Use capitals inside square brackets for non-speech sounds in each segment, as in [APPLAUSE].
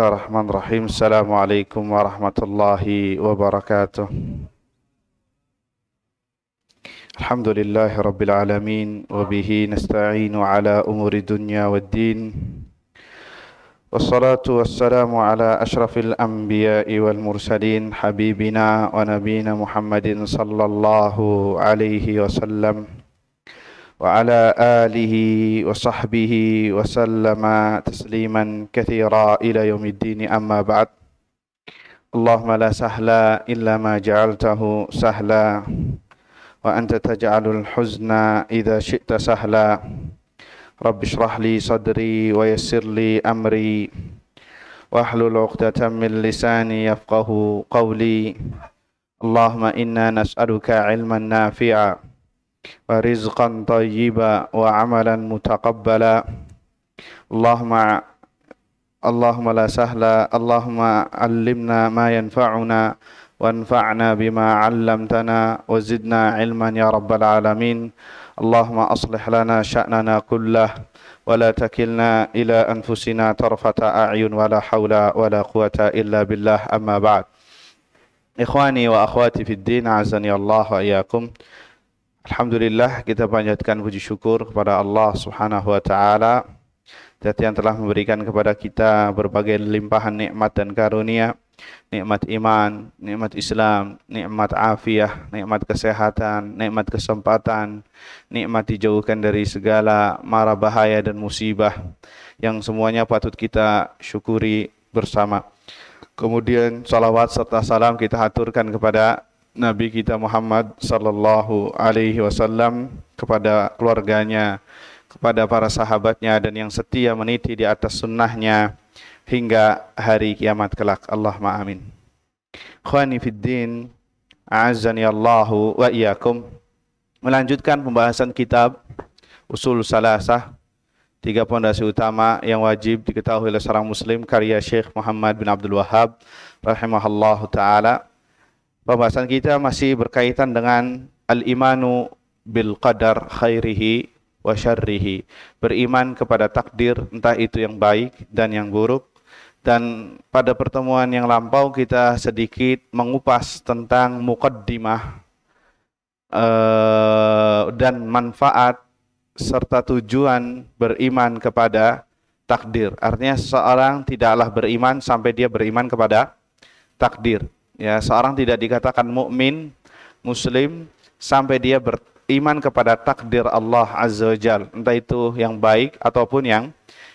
الله الرحمن الرحيم السلام عليكم ورحمة الله وبركاته الحمد لله رب العالمين وبه نستعين على أمور الدنيا والدين والصلاة والسلام على أشرف الأنبياء والمرسلين حبيبنا ونبينا محمد صلى الله عليه وسلم وعلى آله وصحبه وسلم تسليما كثيرا إلى يوم الدين أما بعد اللهم لا سهل إلا ما جعلته سهلا وأنت تجعل الحزن إذا شئت سهلا رب اشرح لي صدري ويسر لي أمري واحلل عقدة من لساني يفقه قولي اللهم إنا نسألك علما نافعا ورزقا طيبا وعملا متقبلا اللهم اللهم لا سهل اللهم علمنا ما ينفعنا وانفعنا بما علمتنا وزدنا علما يا رب العالمين اللهم أصلح لنا شأننا كله ولا تكلنا إلى أنفسنا طرفة أعين ولا حول ولا قوة إلا بالله أما بعد إخواني وأخواتي في الدين أعزني الله وإياكم Alhamdulillah kita panjatkan puji syukur kepada Allah Subhanahu wa taala zat yang telah memberikan kepada kita berbagai limpahan nikmat dan karunia nikmat iman, nikmat Islam, nikmat afiah, nikmat kesehatan, nikmat kesempatan, nikmat dijauhkan dari segala mara bahaya dan musibah yang semuanya patut kita syukuri bersama. Kemudian salawat serta salam kita haturkan kepada Nabi kita Muhammad sallallahu alaihi wasallam kepada keluarganya, kepada para sahabatnya dan yang setia meniti di atas sunnahnya hingga hari kiamat kelak. Allahumma amin. Khwani fid din, a'azzani Allahu wa iyyakum. Melanjutkan pembahasan kitab Usul Salasah, tiga pondasi utama yang wajib diketahui oleh seorang muslim karya Syekh Muhammad bin Abdul Wahab rahimahallahu taala Pembahasan kita masih berkaitan dengan al-imanu bil qadar khairihi wa syarrihi. Beriman kepada takdir entah itu yang baik dan yang buruk. Dan pada pertemuan yang lampau kita sedikit mengupas tentang muqaddimah uh, dan manfaat serta tujuan beriman kepada takdir. Artinya seorang tidaklah beriman sampai dia beriman kepada takdir. Ya, seorang tidak dikatakan mukmin, muslim sampai dia beriman kepada takdir Allah Azza wa Jal, entah itu yang baik ataupun yang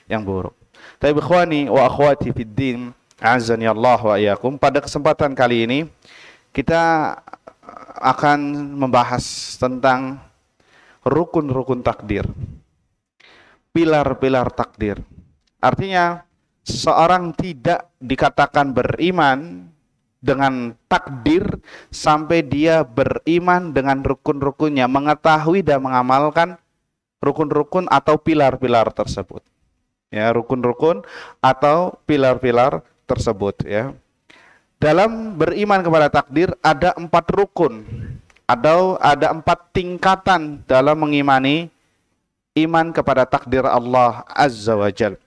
yang buruk. Tapi ikhwani wa akhwati fid din, azani Allah wa iyyakum. Pada kesempatan kali ini kita akan membahas tentang rukun-rukun takdir. Pilar-pilar takdir. Artinya seorang tidak dikatakan beriman dengan takdir sampai dia beriman dengan rukun-rukunnya, mengetahui dan mengamalkan rukun-rukun atau pilar-pilar tersebut. Ya, rukun-rukun atau pilar-pilar tersebut ya. Dalam beriman kepada takdir ada empat rukun atau ada empat tingkatan dalam mengimani iman kepada takdir Allah Azza wa Jal.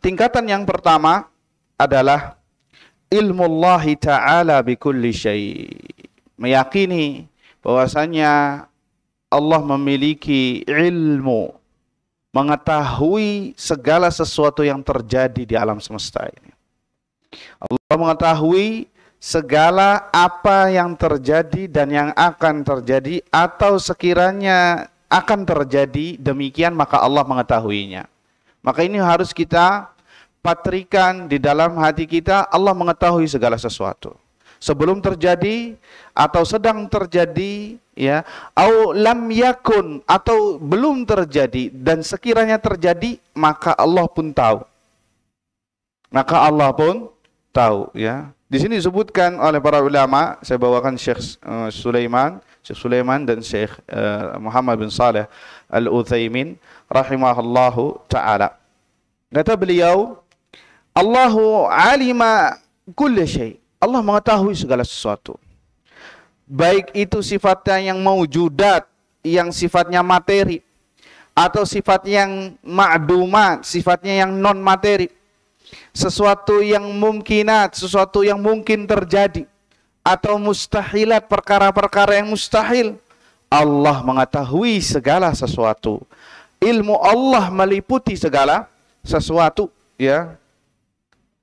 Tingkatan yang pertama adalah ilmu Allah Ta'ala kulli syai. Meyakini bahwasanya Allah memiliki ilmu mengetahui segala sesuatu yang terjadi di alam semesta ini. Allah mengetahui segala apa yang terjadi dan yang akan terjadi atau sekiranya akan terjadi demikian maka Allah mengetahuinya. Maka ini harus kita patrikan di dalam hati kita, Allah mengetahui segala sesuatu. Sebelum terjadi atau sedang terjadi, ya, au lam yakun atau belum terjadi dan sekiranya terjadi maka Allah pun tahu. Maka Allah pun tahu, ya. Di sini disebutkan oleh para ulama, saya bawakan Syekh eh, Sulaiman, Syekh Sulaiman dan Syekh eh, Muhammad bin Saleh Al-Utsaimin rahimahullahu taala. Kata beliau, Allahu alima kulli syai. Allah mengetahui segala sesuatu. Baik itu sifatnya yang maujudat, yang sifatnya materi atau sifatnya yang ma'dumat, sifatnya yang non materi. Sesuatu yang mungkinat, sesuatu yang mungkin terjadi atau mustahilat perkara-perkara yang mustahil. Allah mengetahui segala sesuatu. Ilmu Allah meliputi segala sesuatu, ya.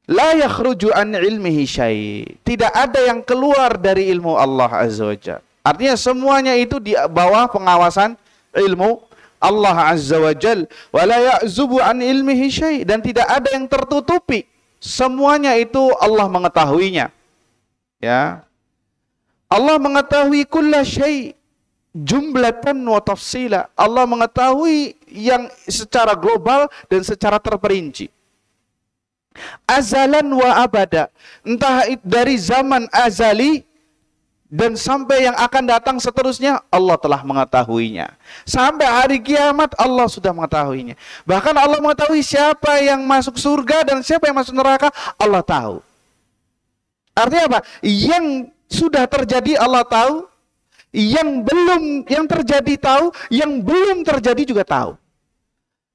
La yakhruju an ilmihi syai. Tidak ada yang keluar dari ilmu Allah Azza wa Jalla. Artinya semuanya itu di bawah pengawasan ilmu Allah Azza wa Jal. Wa la ya'zubu an ilmihi syai. Dan tidak ada yang tertutupi. Semuanya itu Allah mengetahuinya. Ya. Allah mengetahui kulla syai jumlatan wa tafsila. Allah mengetahui yang secara global dan secara terperinci. Azalan wa abada. Entah dari zaman azali dan sampai yang akan datang seterusnya Allah telah mengetahuinya. Sampai hari kiamat Allah sudah mengetahuinya. Bahkan Allah mengetahui siapa yang masuk surga dan siapa yang masuk neraka, Allah tahu. Artinya apa? Yang sudah terjadi Allah tahu, yang belum yang terjadi tahu, yang belum terjadi juga tahu.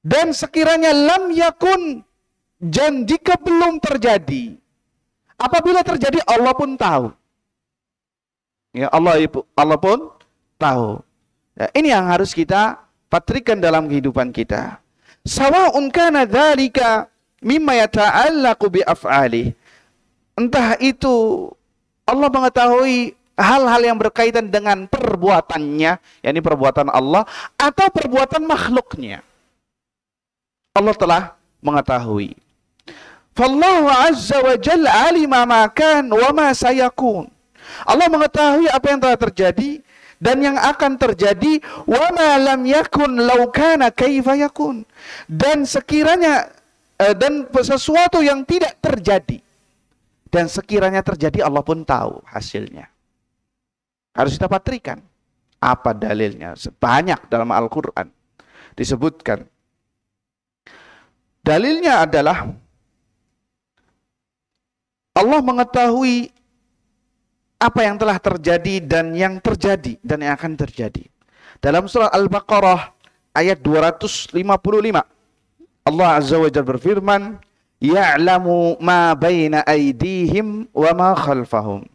Dan sekiranya lam yakun dan jika belum terjadi, apabila terjadi Allah pun tahu. Ya Allah Allah pun tahu. Ya, ini yang harus kita patrikan dalam kehidupan kita. Sawa'un kana dzalika mimma yata'allaqu bi af'ali. Entah itu Allah mengetahui hal-hal yang berkaitan dengan perbuatannya, yakni perbuatan Allah atau perbuatan makhluknya. Allah telah mengetahui. Fallahu azza wa jalla alima makan wa ma sayakun. Allah mengetahui apa yang telah terjadi dan yang akan terjadi wa ma lam yakun law kana kaifa yakun. Dan sekiranya eh, dan sesuatu yang tidak terjadi dan sekiranya terjadi Allah pun tahu hasilnya. Harus kita patrikan apa dalilnya. Banyak dalam Al-Qur'an disebutkan. Dalilnya adalah Allah mengetahui apa yang telah terjadi dan yang terjadi dan yang akan terjadi. Dalam surah Al-Baqarah ayat 255 Allah Azza wa Jalla berfirman, "Ya'lamu ma baina aydihim wa ma khalfahum."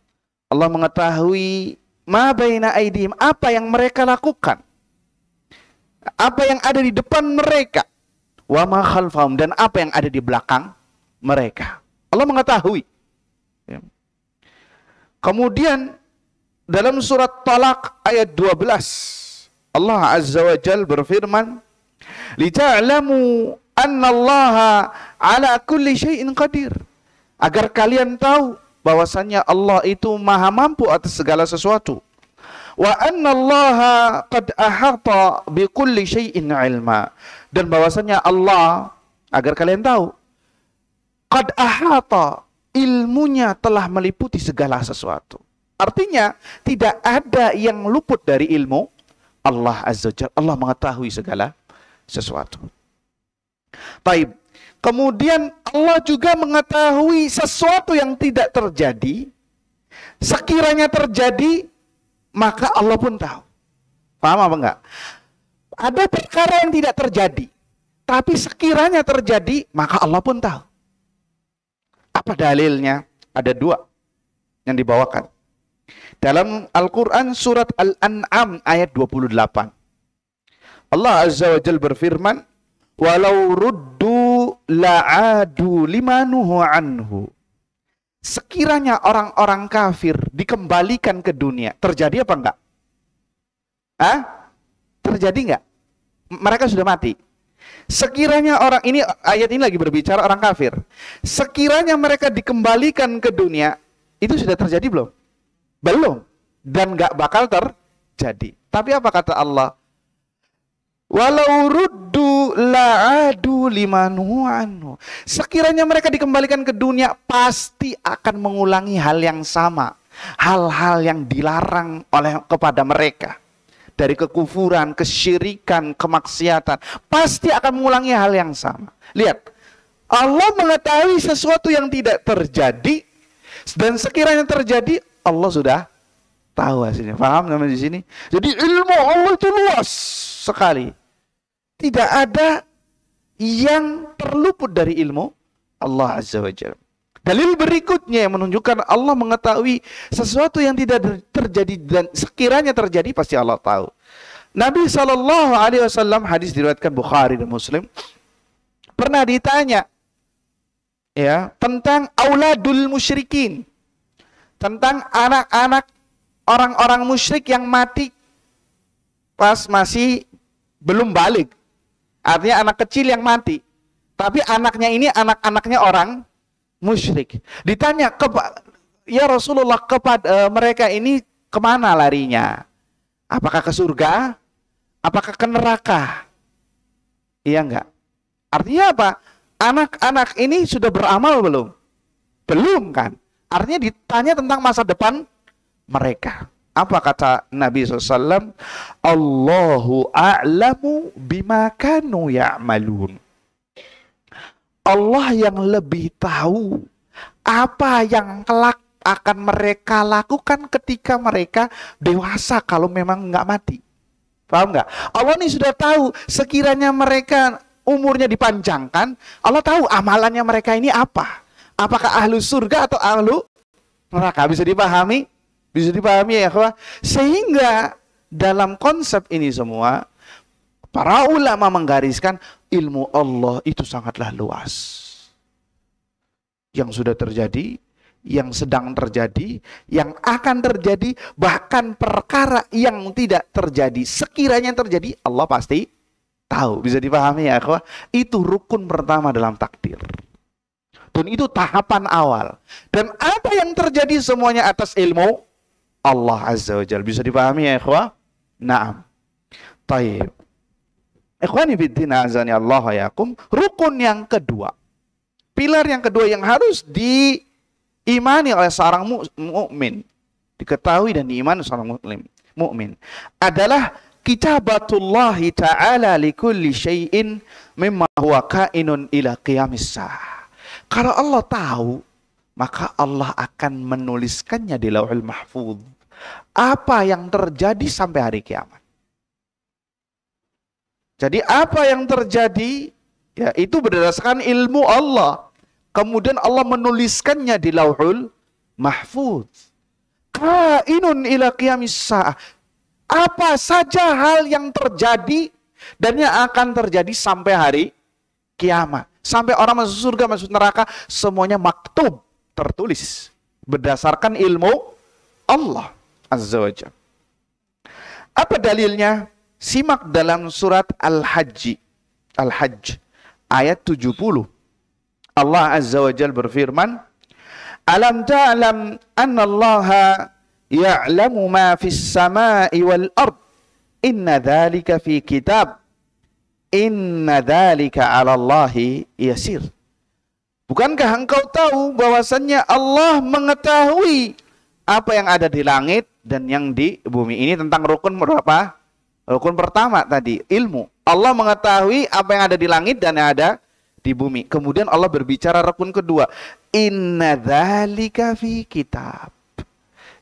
Allah mengetahui ma baina aydihim, apa yang mereka lakukan. Apa yang ada di depan mereka wa ma khalfahum dan apa yang ada di belakang mereka. Allah mengetahui. Kemudian dalam surat Talak ayat 12 Allah Azza wa Jal berfirman Lija'lamu annallaha ala kulli syai'in qadir agar kalian tahu bahwasannya Allah itu maha mampu atas segala sesuatu wa annallaha qad ahata bi kulli syai'in ilma dan bahwasanya Allah agar kalian tahu qad ahata ilmunya telah meliputi segala sesuatu. Artinya tidak ada yang luput dari ilmu Allah Azza Jalla. Allah mengetahui segala sesuatu. Taib. Kemudian Allah juga mengetahui sesuatu yang tidak terjadi. Sekiranya terjadi, maka Allah pun tahu. Paham apa enggak? Ada perkara yang tidak terjadi. Tapi sekiranya terjadi, maka Allah pun tahu. Apa dalilnya? Ada dua yang dibawakan. Dalam Al-Quran surat Al-An'am ayat 28. Allah Azza wa Jal berfirman, Walau ruddu la'adu limanuhu anhu. Sekiranya orang-orang kafir dikembalikan ke dunia, terjadi apa enggak? Hah? Terjadi enggak? Mereka sudah mati. Sekiranya orang ini ayat ini lagi berbicara orang kafir. Sekiranya mereka dikembalikan ke dunia, itu sudah terjadi belum? Belum. Dan nggak bakal terjadi. Tapi apa kata Allah? Walau ruddu la'adu limanu Sekiranya mereka dikembalikan ke dunia, pasti akan mengulangi hal yang sama. Hal-hal yang dilarang oleh kepada mereka dari kekufuran, kesyirikan, kemaksiatan, pasti akan mengulangi hal yang sama. Lihat, Allah mengetahui sesuatu yang tidak terjadi dan sekiranya terjadi Allah sudah tahu hasilnya. Faham namanya di sini? Jadi ilmu Allah itu luas sekali. Tidak ada yang terluput dari ilmu Allah Azza wa Jalla. Dalil berikutnya yang menunjukkan Allah mengetahui sesuatu yang tidak terjadi dan sekiranya terjadi pasti Allah tahu. Nabi Shallallahu Alaihi Wasallam hadis diriwayatkan Bukhari dan Muslim pernah ditanya ya tentang auladul musyrikin tentang anak-anak orang-orang musyrik yang mati pas masih belum balik artinya anak kecil yang mati tapi anaknya ini anak-anaknya orang musyrik. Ditanya ke ya Rasulullah kepada uh, e, mereka ini kemana larinya? Apakah ke surga? Apakah ke neraka? Iya enggak? Artinya apa? Anak-anak ini sudah beramal belum? Belum kan? Artinya ditanya tentang masa depan mereka. Apa kata Nabi SAW? Allahu a'lamu bima kanu ya'malun. Allah yang lebih tahu apa yang kelak akan mereka lakukan ketika mereka dewasa kalau memang nggak mati. Paham nggak? Allah ini sudah tahu sekiranya mereka umurnya dipanjangkan, Allah tahu amalannya mereka ini apa. Apakah ahlu surga atau ahlu neraka? Bisa dipahami? Bisa dipahami ya, Allah. Sehingga dalam konsep ini semua, Para ulama menggariskan ilmu Allah itu sangatlah luas. Yang sudah terjadi, yang sedang terjadi, yang akan terjadi, bahkan perkara yang tidak terjadi. Sekiranya terjadi, Allah pasti tahu. Bisa dipahami ya, Itu rukun pertama dalam takdir. Dan itu tahapan awal. Dan apa yang terjadi semuanya atas ilmu Allah Azza wa Jal. Bisa dipahami ya, ikhwah? Naam. Taib. Ikhwani fiddin azani Allah yakum. Rukun yang kedua. Pilar yang kedua yang harus diimani oleh seorang mukmin, diketahui dan diimani seorang muslim, mukmin adalah kitabatullah taala li kulli syai'in mimma huwa kainun ila qiyamis Kalau Allah tahu, maka Allah akan menuliskannya di Lauhul mahfud Apa yang terjadi sampai hari kiamat? Jadi apa yang terjadi ya itu berdasarkan ilmu Allah. Kemudian Allah menuliskannya di Lauhul Mahfuz. Kainun ila Apa saja hal yang terjadi dan yang akan terjadi sampai hari kiamat. Sampai orang masuk surga, masuk neraka, semuanya maktub, tertulis. Berdasarkan ilmu Allah Azza wa Apa dalilnya? Simak dalam surat Al-Hajj. Al-Hajj ayat 70. Allah Azza wa Jal berfirman, Alam ta'lam anna Allah ya'lamu ma fis sama'i wal ard. Inna dhalika fi kitab. Inna dhalika ala Allahi yasir. Bukankah engkau tahu bahwasannya Allah mengetahui apa yang ada di langit dan yang di bumi ini tentang rukun berapa? Rukun pertama tadi ilmu. Allah mengetahui apa yang ada di langit dan yang ada di bumi. Kemudian Allah berbicara rukun kedua. Inna dhalika fi kitab.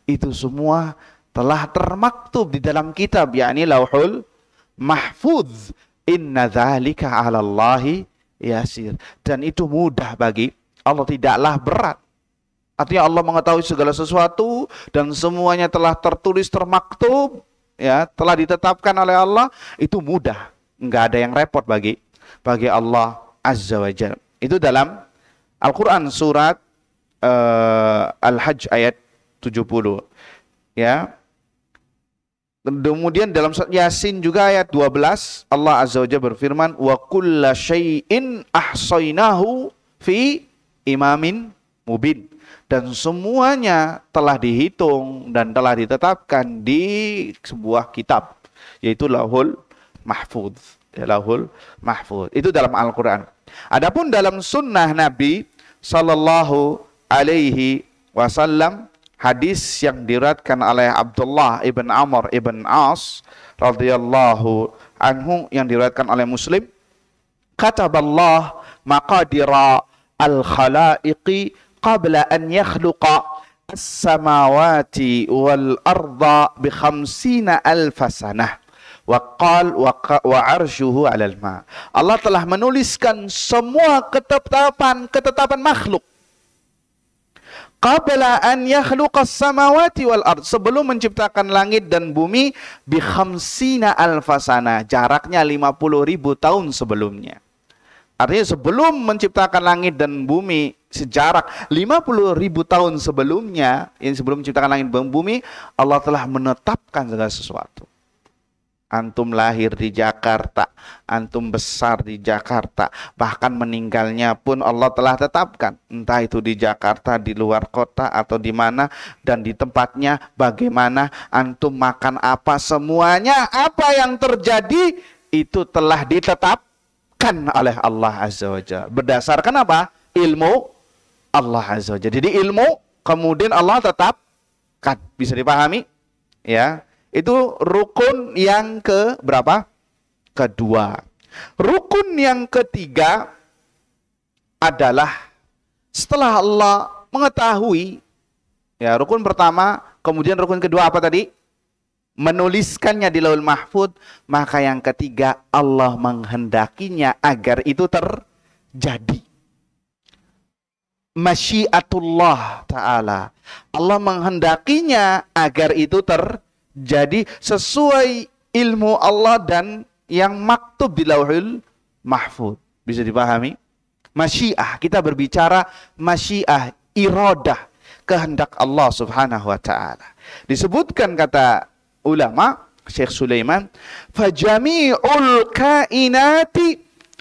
Itu semua telah termaktub di dalam kitab yakni Lauhul Mahfuz. Inna dhalika 'ala Allahi yasir. Dan itu mudah bagi Allah tidaklah berat. Artinya Allah mengetahui segala sesuatu dan semuanya telah tertulis termaktub ya telah ditetapkan oleh Allah itu mudah nggak ada yang repot bagi bagi Allah azza wajalla itu dalam Al-Quran surat uh, Al-Hajj ayat 70 ya Kemudian dalam surat Yasin juga ayat 12 Allah Azza Wajalla berfirman wa kulla shayin ahsainahu fi imamin mubin dan semuanya telah dihitung dan telah ditetapkan di sebuah kitab yaitu lahul mahfud ya, lahul mahfud itu dalam Al-Qur'an adapun dalam sunnah Nabi sallallahu alaihi wasallam hadis yang diratkan oleh Abdullah ibn Amr ibn As radhiyallahu anhu yang diratkan oleh Muslim kataballah maqadira al-khalaiqi qabla an yakhluqa as-samawati wal arda bi khamsina alfa sanah wa qal wa, arshuhu ala al ma Allah telah menuliskan semua ketetapan ketetapan makhluk qabla an yakhluqa samawati wal ard sebelum menciptakan langit dan bumi bi khamsina alfasana jaraknya 50.000 tahun sebelumnya artinya sebelum menciptakan langit dan bumi sejarak 50 ribu tahun sebelumnya, yang sebelum menciptakan langit dan bumi, Allah telah menetapkan segala sesuatu. Antum lahir di Jakarta, antum besar di Jakarta, bahkan meninggalnya pun Allah telah tetapkan. Entah itu di Jakarta, di luar kota, atau di mana, dan di tempatnya bagaimana, antum makan apa, semuanya apa yang terjadi itu telah ditetapkan oleh Allah Azza wa Jalla. Berdasarkan apa? Ilmu Allah Azza wa Jadi ilmu kemudian Allah tetap kan Bisa dipahami? Ya. Itu rukun yang ke berapa? Kedua. Rukun yang ketiga adalah setelah Allah mengetahui ya rukun pertama, kemudian rukun kedua apa tadi? Menuliskannya di Laul Mahfud, maka yang ketiga Allah menghendakinya agar itu terjadi masyiatullah ta'ala. Allah menghendakinya agar itu terjadi sesuai ilmu Allah dan yang maktub di lauhul mahfud. Bisa dipahami? Masyiah, kita berbicara masyiah, irodah, kehendak Allah subhanahu wa ta'ala. Disebutkan kata ulama, Syekh Sulaiman, فَجَمِيعُ الْكَائِنَاتِ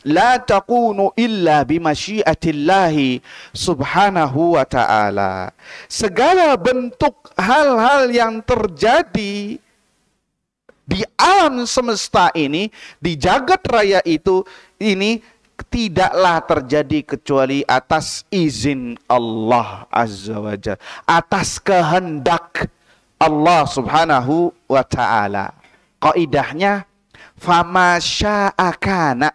la illa bimasyiatillahi subhanahu wa ta'ala. Segala bentuk hal-hal yang terjadi di alam semesta ini, di jagat raya itu, ini tidaklah terjadi kecuali atas izin Allah Azza wa Atas kehendak Allah subhanahu wa ta'ala. Kaidahnya, fama sya'akana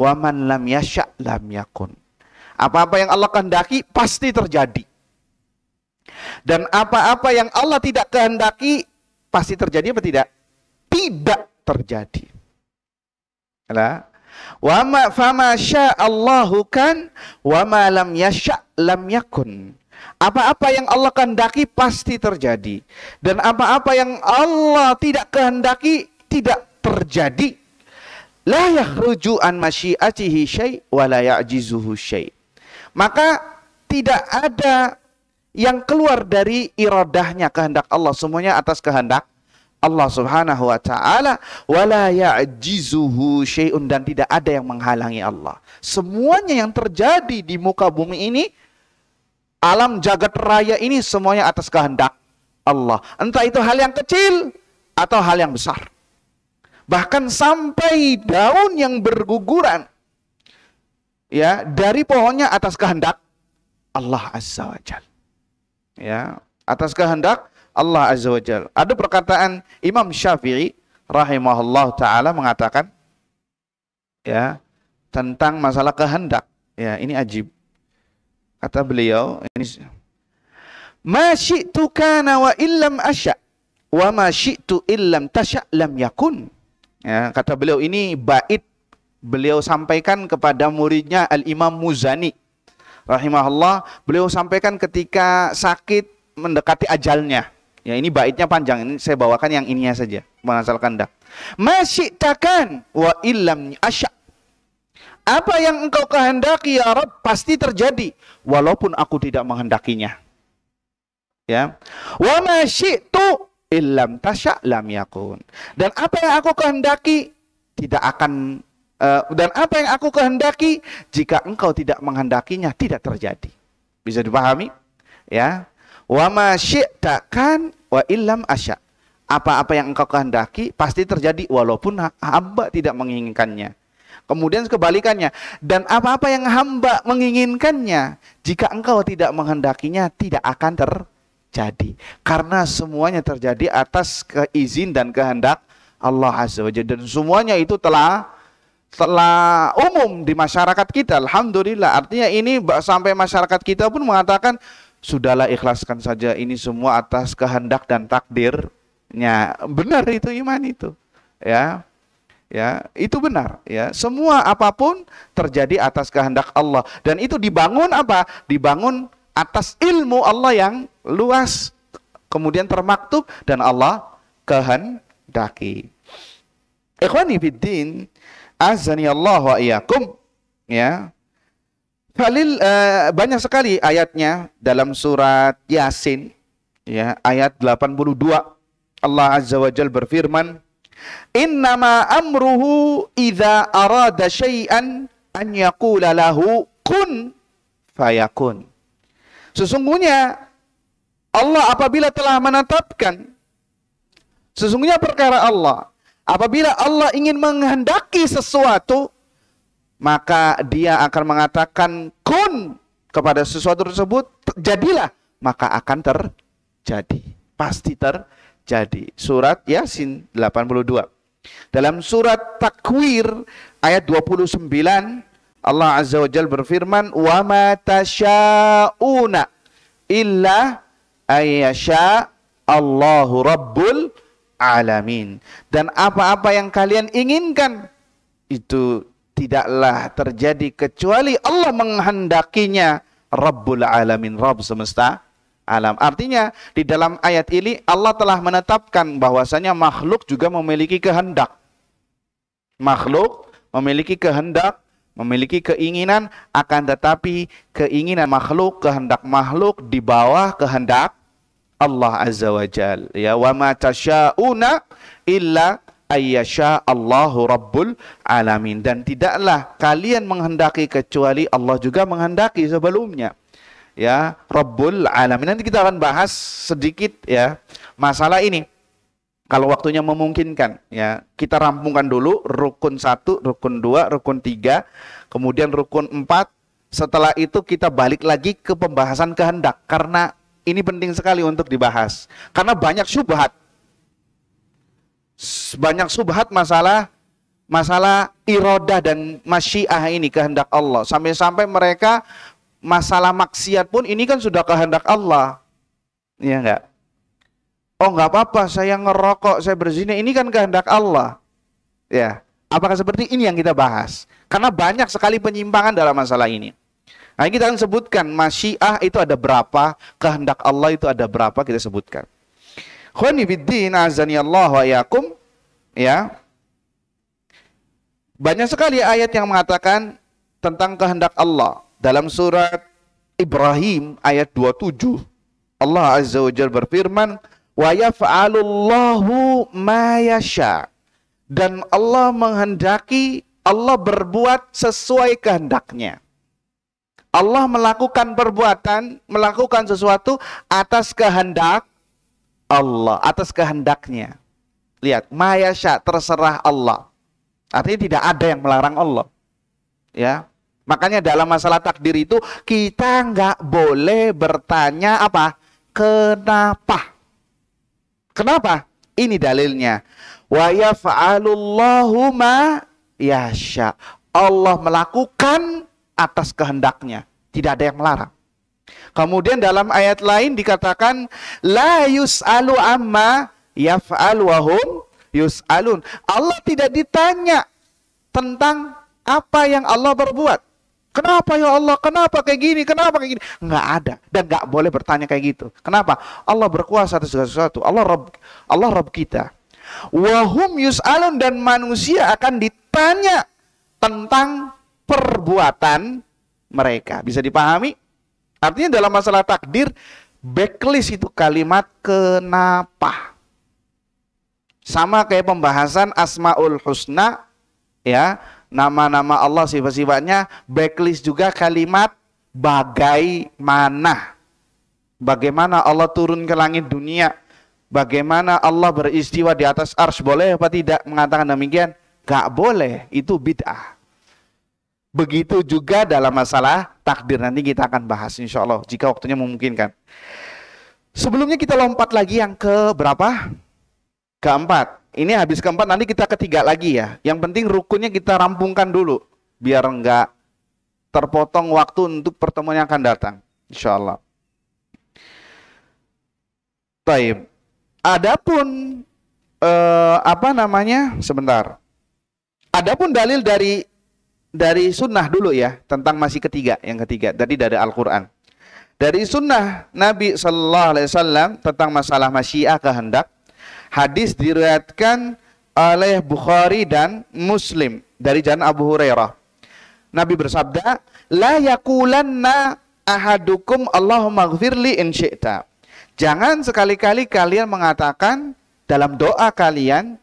Wa man lam yasha' lam yakun. Apa-apa yang Allah kehendaki pasti terjadi. Dan apa-apa yang Allah tidak kehendaki pasti terjadi apa tidak? Tidak terjadi. Nah, wa ma fama Allahu kan wa ma lam yasha lam yakun. Apa-apa yang Allah kehendaki pasti terjadi dan apa-apa yang Allah tidak kehendaki tidak terjadi la yakhruju an masyiatihi syai' wa la ya'jizuhu syai'. Maka tidak ada yang keluar dari iradahnya kehendak Allah semuanya atas kehendak Allah Subhanahu wa taala wala ya'jizuhu syai'un dan tidak ada yang menghalangi Allah. Semuanya yang terjadi di muka bumi ini alam jagat raya ini semuanya atas kehendak Allah. Entah itu hal yang kecil atau hal yang besar bahkan sampai daun yang berguguran ya dari pohonnya atas kehendak Allah Azza wajal Ya, atas kehendak Allah Azza wajal Ada perkataan Imam Syafi'i rahimahullah taala mengatakan ya tentang masalah kehendak. Ya, ini ajib. Kata beliau ini Ma syi'tu kana wa illam asya wa masih syi'tu illam tasya lam yakun. Ya, kata beliau ini bait beliau sampaikan kepada muridnya Al-Imam Muzani rahimahullah beliau sampaikan ketika sakit mendekati ajalnya ya ini baitnya panjang ini saya bawakan yang ininya saja mengasalkan dah masih takkan wa illam asyak. apa yang engkau kehendaki ya Rabb pasti terjadi walaupun aku tidak menghendakinya ya wa masih tu illam tasya lam yakun. Dan apa yang aku kehendaki tidak akan uh, dan apa yang aku kehendaki jika engkau tidak menghendakinya tidak terjadi. Bisa dipahami? Ya. Wa ma syi'takan wa illam asya. Apa-apa yang engkau kehendaki pasti terjadi walaupun hamba tidak menginginkannya. Kemudian kebalikannya, dan apa-apa yang hamba menginginkannya, jika engkau tidak menghendakinya, tidak akan ter jadi. Karena semuanya terjadi atas keizin dan kehendak Allah Azza wajalla Dan semuanya itu telah telah umum di masyarakat kita. Alhamdulillah. Artinya ini sampai masyarakat kita pun mengatakan sudahlah ikhlaskan saja ini semua atas kehendak dan takdirnya. Benar itu iman itu. Ya. Ya, itu benar ya. Semua apapun terjadi atas kehendak Allah dan itu dibangun apa? Dibangun atas ilmu Allah yang luas kemudian termaktub dan Allah kehendaki. Ikhwani fiddin, azani Allah wa iyakum. ya. falil uh, banyak sekali ayatnya dalam surat Yasin ya ayat 82 Allah Azza wa jalla berfirman Innama amruhu idza arada syai'an an yaqula lahu kun fayakun Sesungguhnya Allah apabila telah menetapkan sesungguhnya perkara Allah apabila Allah ingin menghendaki sesuatu maka dia akan mengatakan kun kepada sesuatu tersebut jadilah maka akan terjadi pasti terjadi surat Yasin 82 dalam surat Takwir ayat 29 Allah Azza wa Jal berfirman, "Wa ma tasyauna illa ayyasha Allahu Rabbul alamin." Dan apa-apa yang kalian inginkan itu tidaklah terjadi kecuali Allah menghendakinya Rabbul alamin, Rabb semesta alam. Artinya di dalam ayat ini Allah telah menetapkan bahwasanya makhluk juga memiliki kehendak. Makhluk memiliki kehendak memiliki keinginan akan tetapi keinginan makhluk kehendak makhluk di bawah kehendak Allah azza wajal ya wa ma tasyauna illa ayyasha Allahu rabbul alamin dan tidaklah kalian menghendaki kecuali Allah juga menghendaki sebelumnya ya rabbul alamin nanti kita akan bahas sedikit ya masalah ini kalau waktunya memungkinkan ya kita rampungkan dulu rukun satu rukun dua rukun tiga kemudian rukun empat setelah itu kita balik lagi ke pembahasan kehendak karena ini penting sekali untuk dibahas karena banyak syubhat banyak subhat masalah masalah iroda dan masyiah ini kehendak Allah sampai-sampai mereka masalah maksiat pun ini kan sudah kehendak Allah ya enggak oh nggak apa-apa saya ngerokok saya berzina ini kan kehendak Allah ya apakah seperti ini yang kita bahas karena banyak sekali penyimpangan dalam masalah ini nah kita akan sebutkan masyiah itu ada berapa kehendak Allah itu ada berapa kita sebutkan khani biddin azani Allah wa yakum ya banyak sekali ayat yang mengatakan tentang kehendak Allah dalam surat Ibrahim ayat 27 Allah Azza wa Jal berfirman Wa ma yasha. Dan Allah menghendaki, Allah berbuat sesuai kehendaknya. Allah melakukan perbuatan, melakukan sesuatu atas kehendak Allah, atas kehendaknya. Lihat, mayasya terserah Allah. Artinya tidak ada yang melarang Allah. Ya, Makanya dalam masalah takdir itu kita nggak boleh bertanya apa? Kenapa? Kenapa? Ini dalilnya. Wa yaf'alullahu ma yasha. Allah melakukan atas kehendaknya. Tidak ada yang melarang. Kemudian dalam ayat lain dikatakan la yus'alu amma yaf'al hum yus'alun. Allah tidak ditanya tentang apa yang Allah berbuat. Kenapa ya Allah? Kenapa kayak gini? Kenapa kayak gini? Enggak ada dan enggak boleh bertanya kayak gitu. Kenapa? Allah berkuasa atas segala sesuatu. Allah Rob, Allah Rob kita. Wahum yus'alun dan manusia akan ditanya tentang perbuatan mereka. Bisa dipahami? Artinya dalam masalah takdir, backlist itu kalimat kenapa. Sama kayak pembahasan Asmaul Husna ya nama-nama Allah sifat-sifatnya backlist juga kalimat bagaimana bagaimana Allah turun ke langit dunia bagaimana Allah beristiwa di atas ars boleh apa tidak mengatakan demikian gak boleh itu bid'ah begitu juga dalam masalah takdir nanti kita akan bahas insya Allah jika waktunya memungkinkan sebelumnya kita lompat lagi yang ke berapa keempat. Ini habis keempat nanti kita ketiga lagi ya. Yang penting rukunnya kita rampungkan dulu biar enggak terpotong waktu untuk pertemuan yang akan datang. Insya Allah. Taib. Adapun eh, apa namanya? Sebentar. Adapun dalil dari dari sunnah dulu ya tentang masih ketiga yang ketiga tadi dari Al-Qur'an. Dari sunnah Nabi Sallallahu Alaihi Wasallam tentang masalah masyiah kehendak Hadis diriwayatkan oleh Bukhari dan Muslim dari jalan Abu Hurairah. Nabi bersabda, "La yaqulanna ahadukum Allahumma ghfirli in syi'ta." Jangan sekali-kali kalian mengatakan dalam doa kalian,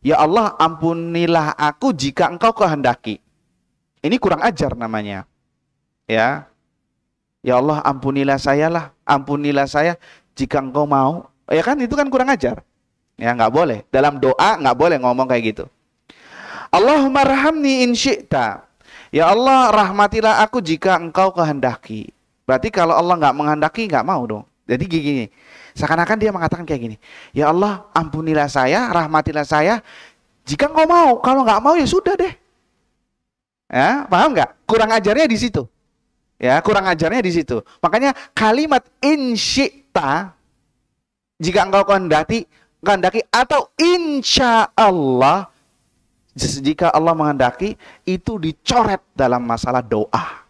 "Ya Allah, ampunilah aku jika Engkau kehendaki." Ini kurang ajar namanya. Ya. Ya Allah, ampunilah saya lah, ampunilah saya jika Engkau mau. Ya kan itu kan kurang ajar. Ya nggak boleh. Dalam doa nggak boleh ngomong kayak gitu. Allahumma rahamni in syi'ta. Ya Allah rahmatilah aku jika engkau kehendaki. Berarti kalau Allah nggak menghendaki nggak mau dong. Jadi gini, seakan-akan dia mengatakan kayak gini, ya Allah ampunilah saya, rahmatilah saya, jika engkau mau, kalau nggak mau ya sudah deh. Ya, paham nggak? Kurang ajarnya di situ. Ya, kurang ajarnya di situ. Makanya kalimat insyita jika engkau kehendaki kehendaki atau insya Allah jika Allah menghendaki itu dicoret dalam masalah doa.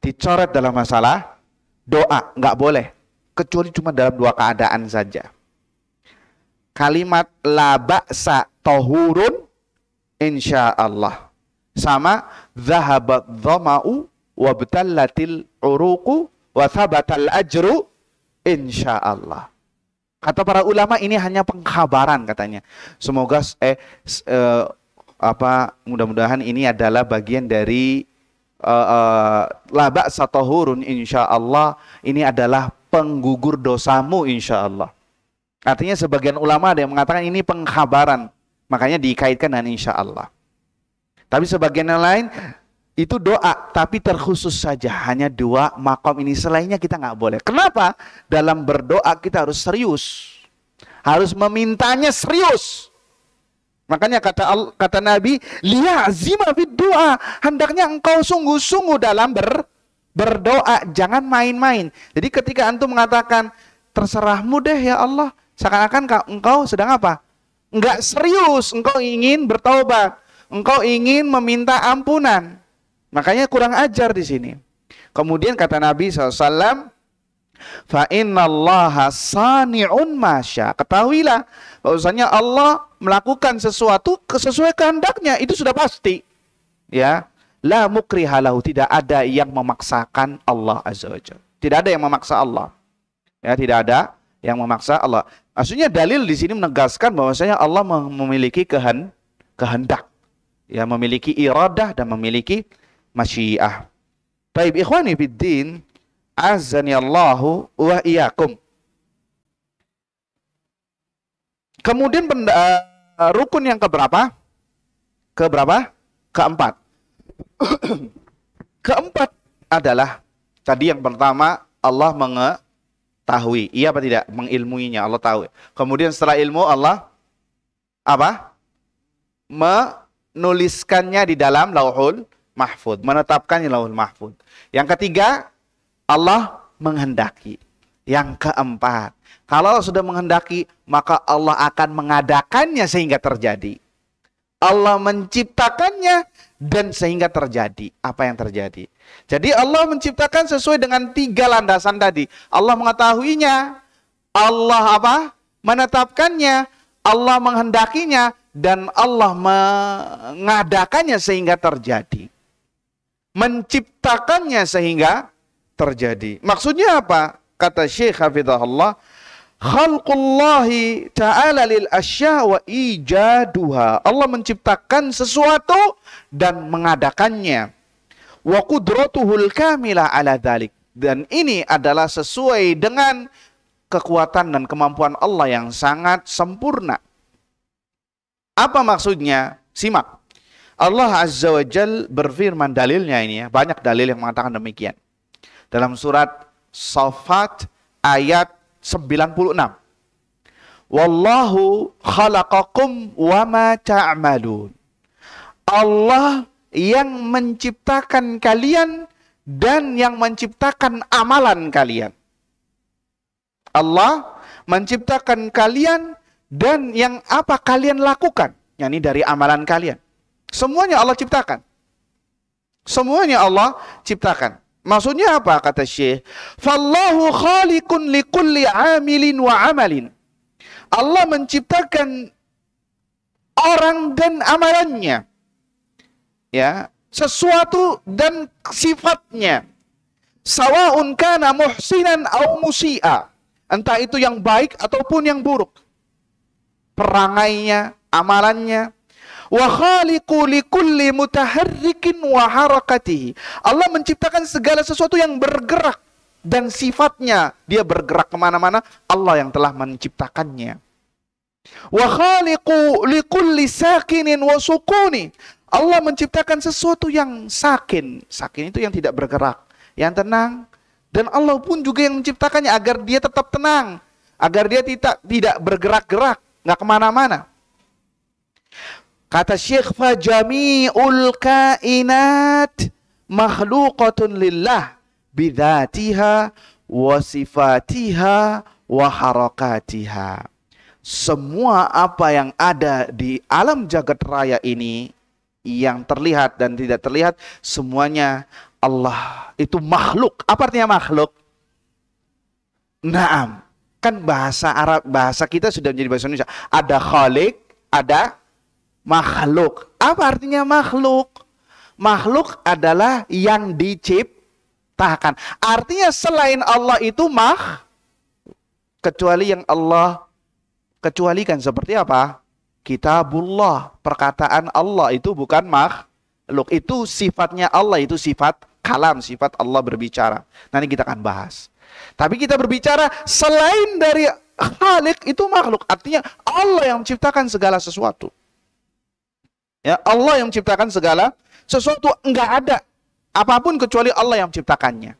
Dicoret dalam masalah doa, nggak boleh. Kecuali cuma dalam dua keadaan saja. Kalimat laba sa tohurun insya Allah. Sama zahabat dhama'u wabtallatil uruku wathabatal ajru insya Allah Kata para ulama ini hanya pengkhabaran katanya. Semoga eh, eh apa mudah-mudahan ini adalah bagian dari uh, eh, uh, eh, labak satohurun insya Allah ini adalah penggugur dosamu insya Allah. Artinya sebagian ulama ada yang mengatakan ini pengkhabaran. Makanya dikaitkan dengan insya Allah. Tapi sebagian yang lain itu doa, tapi terkhusus saja hanya dua makom ini. Selainnya kita nggak boleh. Kenapa? Dalam berdoa kita harus serius, harus memintanya serius. Makanya kata kata Nabi, lihat, zima doa. Hendaknya engkau sungguh-sungguh dalam ber, berdoa, jangan main-main. Jadi ketika antum mengatakan terserahmu deh ya Allah, seakan-akan engkau sedang apa? Enggak serius, engkau ingin bertobat, engkau ingin meminta ampunan. Makanya kurang ajar di sini. Kemudian kata Nabi SAW, Fa innallaha sani'un masya. Ketahuilah bahwasanya Allah melakukan sesuatu sesuai kehendaknya itu sudah pasti. Ya. La mukrihalahu tidak ada yang memaksakan Allah azza wajalla. Tidak ada yang memaksa Allah. Ya, tidak ada yang memaksa Allah. Maksudnya dalil di sini menegaskan bahwasanya Allah memiliki kehendak. Ya, memiliki iradah dan memiliki masyiah. Baik, ikhwani fiddin, azani Allahu wa iyyakum. Kemudian benda, uh, rukun yang keberapa? Keberapa? Keempat. [CLEARS THROAT] Keempat adalah tadi yang pertama Allah mengetahui, iya apa tidak? Mengilmuinya Allah tahu. Kemudian setelah ilmu Allah apa? Menuliskannya di dalam lauhul mahfud, menetapkannya lauhul mahfud. Yang ketiga, Allah menghendaki. Yang keempat, kalau Allah sudah menghendaki, maka Allah akan mengadakannya sehingga terjadi. Allah menciptakannya dan sehingga terjadi apa yang terjadi. Jadi Allah menciptakan sesuai dengan tiga landasan tadi. Allah mengetahuinya, Allah apa? menetapkannya, Allah menghendakinya dan Allah mengadakannya sehingga terjadi menciptakannya sehingga terjadi. Maksudnya apa? Kata Syekh Hafizahullah, khalqullahi ta'ala lil asya wa ijaduha. Allah menciptakan sesuatu dan mengadakannya. Wa qudratuhul kamilah ala dhalik. Dan ini adalah sesuai dengan kekuatan dan kemampuan Allah yang sangat sempurna. Apa maksudnya? Simak. Allah Azza wa Jal berfirman dalilnya ini ya, banyak dalil yang mengatakan demikian. Dalam surat Safat ayat 96. Wallahu khalaqakum wa ma ta'malun. Allah yang menciptakan kalian dan yang menciptakan amalan kalian. Allah menciptakan kalian dan yang apa kalian lakukan, Ini dari amalan kalian. Semuanya Allah ciptakan. Semuanya Allah ciptakan. Maksudnya apa kata Syekh? Fallahu khaliqun kulli amilin wa amalin. Allah menciptakan orang dan amalannya. Ya, sesuatu dan sifatnya. Sawaun kana muhsinan aw musi'a. Entah itu yang baik ataupun yang buruk. Perangainya, amalannya, wa khaliqu likulli mutaharrikin Allah menciptakan segala sesuatu yang bergerak dan sifatnya dia bergerak kemana-mana Allah yang telah menciptakannya. Wa khaliqu sakinin wa Allah menciptakan sesuatu yang sakin. Sakin itu yang tidak bergerak, yang tenang. Dan Allah pun juga yang menciptakannya agar dia tetap tenang, agar dia tidak tidak bergerak-gerak, nggak kemana-mana. Kata Syekh fa jami'ul kainat makhluqatun lillah bidzatiha wa sifatiha wa harakatiha. Semua apa yang ada di alam jagat raya ini yang terlihat dan tidak terlihat semuanya Allah itu makhluk. Apa artinya makhluk? Naam. Kan bahasa Arab, bahasa kita sudah menjadi bahasa Indonesia. Ada khalik, ada makhluk. Apa artinya makhluk? Makhluk adalah yang diciptakan. Artinya selain Allah itu mah kecuali yang Allah kecualikan seperti apa? Kitabullah, perkataan Allah itu bukan makhluk. Itu sifatnya Allah, itu sifat kalam, sifat Allah berbicara. Nanti kita akan bahas. Tapi kita berbicara selain dari Khalik itu makhluk. Artinya Allah yang menciptakan segala sesuatu. Ya, Allah yang menciptakan segala sesuatu enggak ada apapun kecuali Allah yang menciptakannya.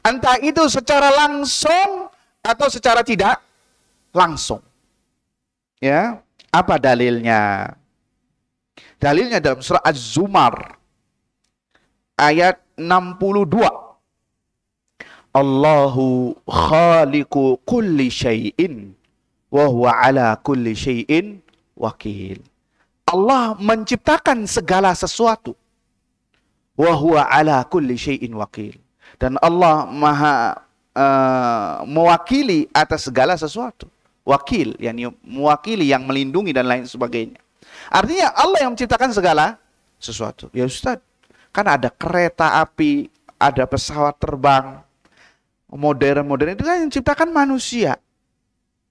Entah itu secara langsung atau secara tidak langsung. Ya, apa dalilnya? Dalilnya dalam surah Az-Zumar ayat 62. Allahu khaliqu kulli syai'in wa huwa ala kulli syai'in wakil. Allah menciptakan segala sesuatu. Wa huwa ala kulli syai'in wakil. Dan Allah maha uh, mewakili atas segala sesuatu. Wakil, yakni mewakili yang melindungi dan lain sebagainya. Artinya Allah yang menciptakan segala sesuatu. Ya Ustaz, kan ada kereta api, ada pesawat terbang, modern-modern itu kan yang menciptakan manusia.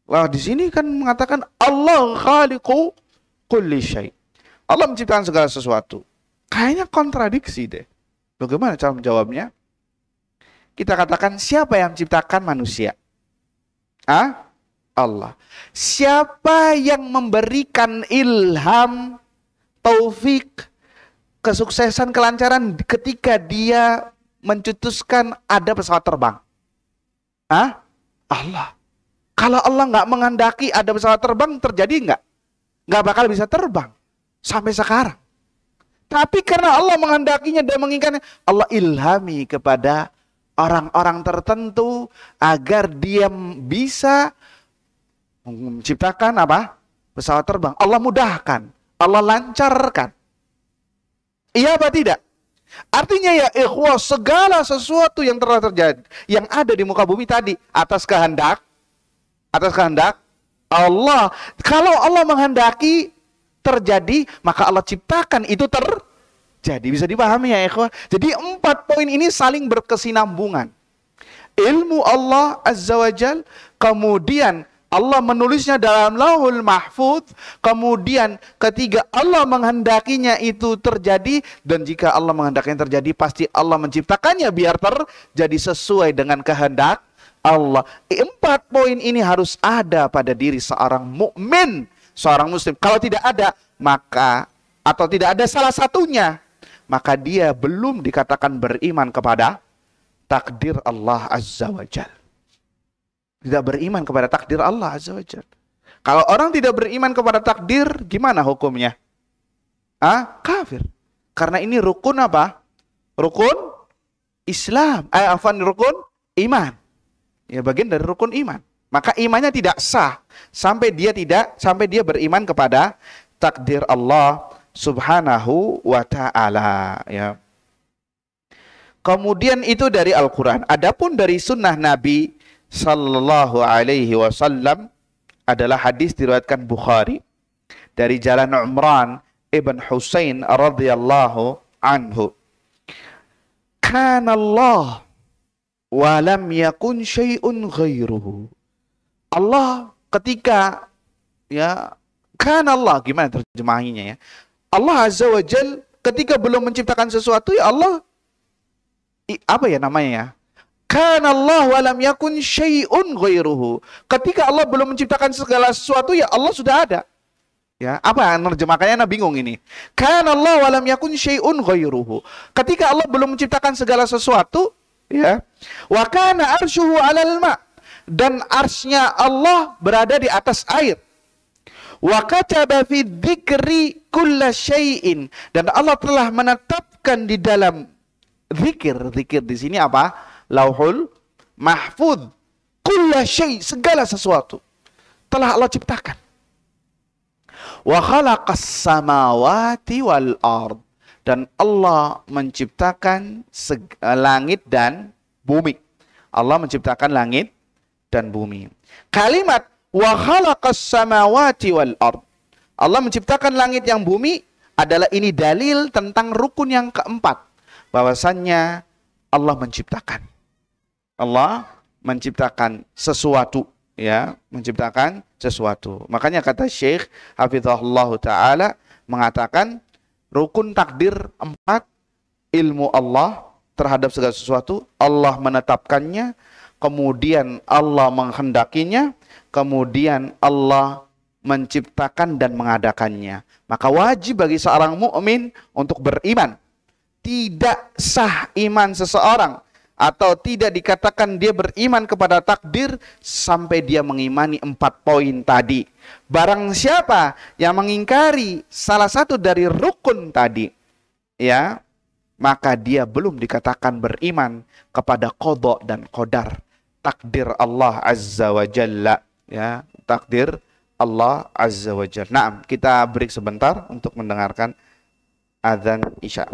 Wah, di sini kan mengatakan Allah khaliqu kulli syai. Allah menciptakan segala sesuatu. Kayaknya kontradiksi deh. Bagaimana cara menjawabnya? Kita katakan siapa yang menciptakan manusia? Ah, Allah. Siapa yang memberikan ilham, taufik, kesuksesan, kelancaran ketika dia mencetuskan ada pesawat terbang? Ah, Allah. Kalau Allah nggak mengandaki ada pesawat terbang terjadi nggak? nggak bakal bisa terbang sampai sekarang. Tapi karena Allah menghendakinya dan menginginkannya, Allah ilhami kepada orang-orang tertentu agar dia bisa menciptakan apa? pesawat terbang. Allah mudahkan, Allah lancarkan. Iya apa tidak? Artinya ya ikhwah segala sesuatu yang telah terjadi, yang ada di muka bumi tadi atas kehendak atas kehendak Allah. Kalau Allah menghendaki terjadi, maka Allah ciptakan itu terjadi. Bisa dipahami ya, ikhwah? Jadi empat poin ini saling berkesinambungan. Ilmu Allah Azza wa Jal, kemudian Allah menulisnya dalam lauhul mahfud, kemudian ketiga Allah menghendakinya itu terjadi, dan jika Allah menghendakinya terjadi, pasti Allah menciptakannya biar terjadi sesuai dengan kehendak Allah. Eh, empat poin ini harus ada pada diri seorang mukmin, seorang muslim. Kalau tidak ada, maka atau tidak ada salah satunya, maka dia belum dikatakan beriman kepada takdir Allah Azza wa Jal. Tidak beriman kepada takdir Allah Azza wa Jal. Kalau orang tidak beriman kepada takdir, gimana hukumnya? Ah, kafir. Karena ini rukun apa? Rukun Islam. Eh, afan rukun iman. Ya bagian dari rukun iman. Maka imannya tidak sah sampai dia tidak sampai dia beriman kepada takdir Allah Subhanahu wa taala ya. Kemudian itu dari Al-Qur'an. Adapun dari sunnah Nabi sallallahu alaihi wasallam adalah hadis diriwayatkan Bukhari dari jalan Umran Ibn Husain radhiyallahu anhu. Kana Allah walam yakun syai'un ghairuhu. Allah ketika ya kan Allah gimana terjemahannya ya? Allah Azza wa Jal ketika belum menciptakan sesuatu ya Allah apa ya namanya ya? Kan Allah walam yakun syai'un ghairuhu. Ketika Allah belum menciptakan segala sesuatu ya Allah sudah ada. Ya, apa nerjemahkannya Nah bingung ini. Kan Allah walam yakun syai'un ghairuhu. Ketika Allah belum menciptakan segala sesuatu, ya wa kana arsyuhu alal ma dan arsnya Allah berada di atas air wa kataba fi dzikri kullasyai'in dan Allah telah menetapkan di dalam zikir zikir di sini apa lauhul mahfuz kullasyai segala sesuatu telah Allah ciptakan wa khalaqas samawati wal ard dan Allah menciptakan eh, langit dan bumi. Allah menciptakan langit dan bumi. Kalimat wa khalaqas samawati wal ard. Allah menciptakan langit yang bumi adalah ini dalil tentang rukun yang keempat bahwasannya Allah menciptakan. Allah menciptakan sesuatu ya, menciptakan sesuatu. Makanya kata Syekh Hafizahullah taala mengatakan Rukun takdir empat, ilmu Allah terhadap segala sesuatu, Allah menetapkannya, kemudian Allah menghendakinya, kemudian Allah menciptakan dan mengadakannya. Maka wajib bagi seorang mukmin untuk beriman. Tidak sah iman seseorang atau tidak dikatakan dia beriman kepada takdir sampai dia mengimani empat poin tadi. Barang siapa yang mengingkari salah satu dari rukun tadi, ya, maka dia belum dikatakan beriman kepada kodok dan kodar. Takdir Allah Azza wa Jalla. Ya, takdir Allah Azza wa Jalla. Nah, kita break sebentar untuk mendengarkan azan Isya.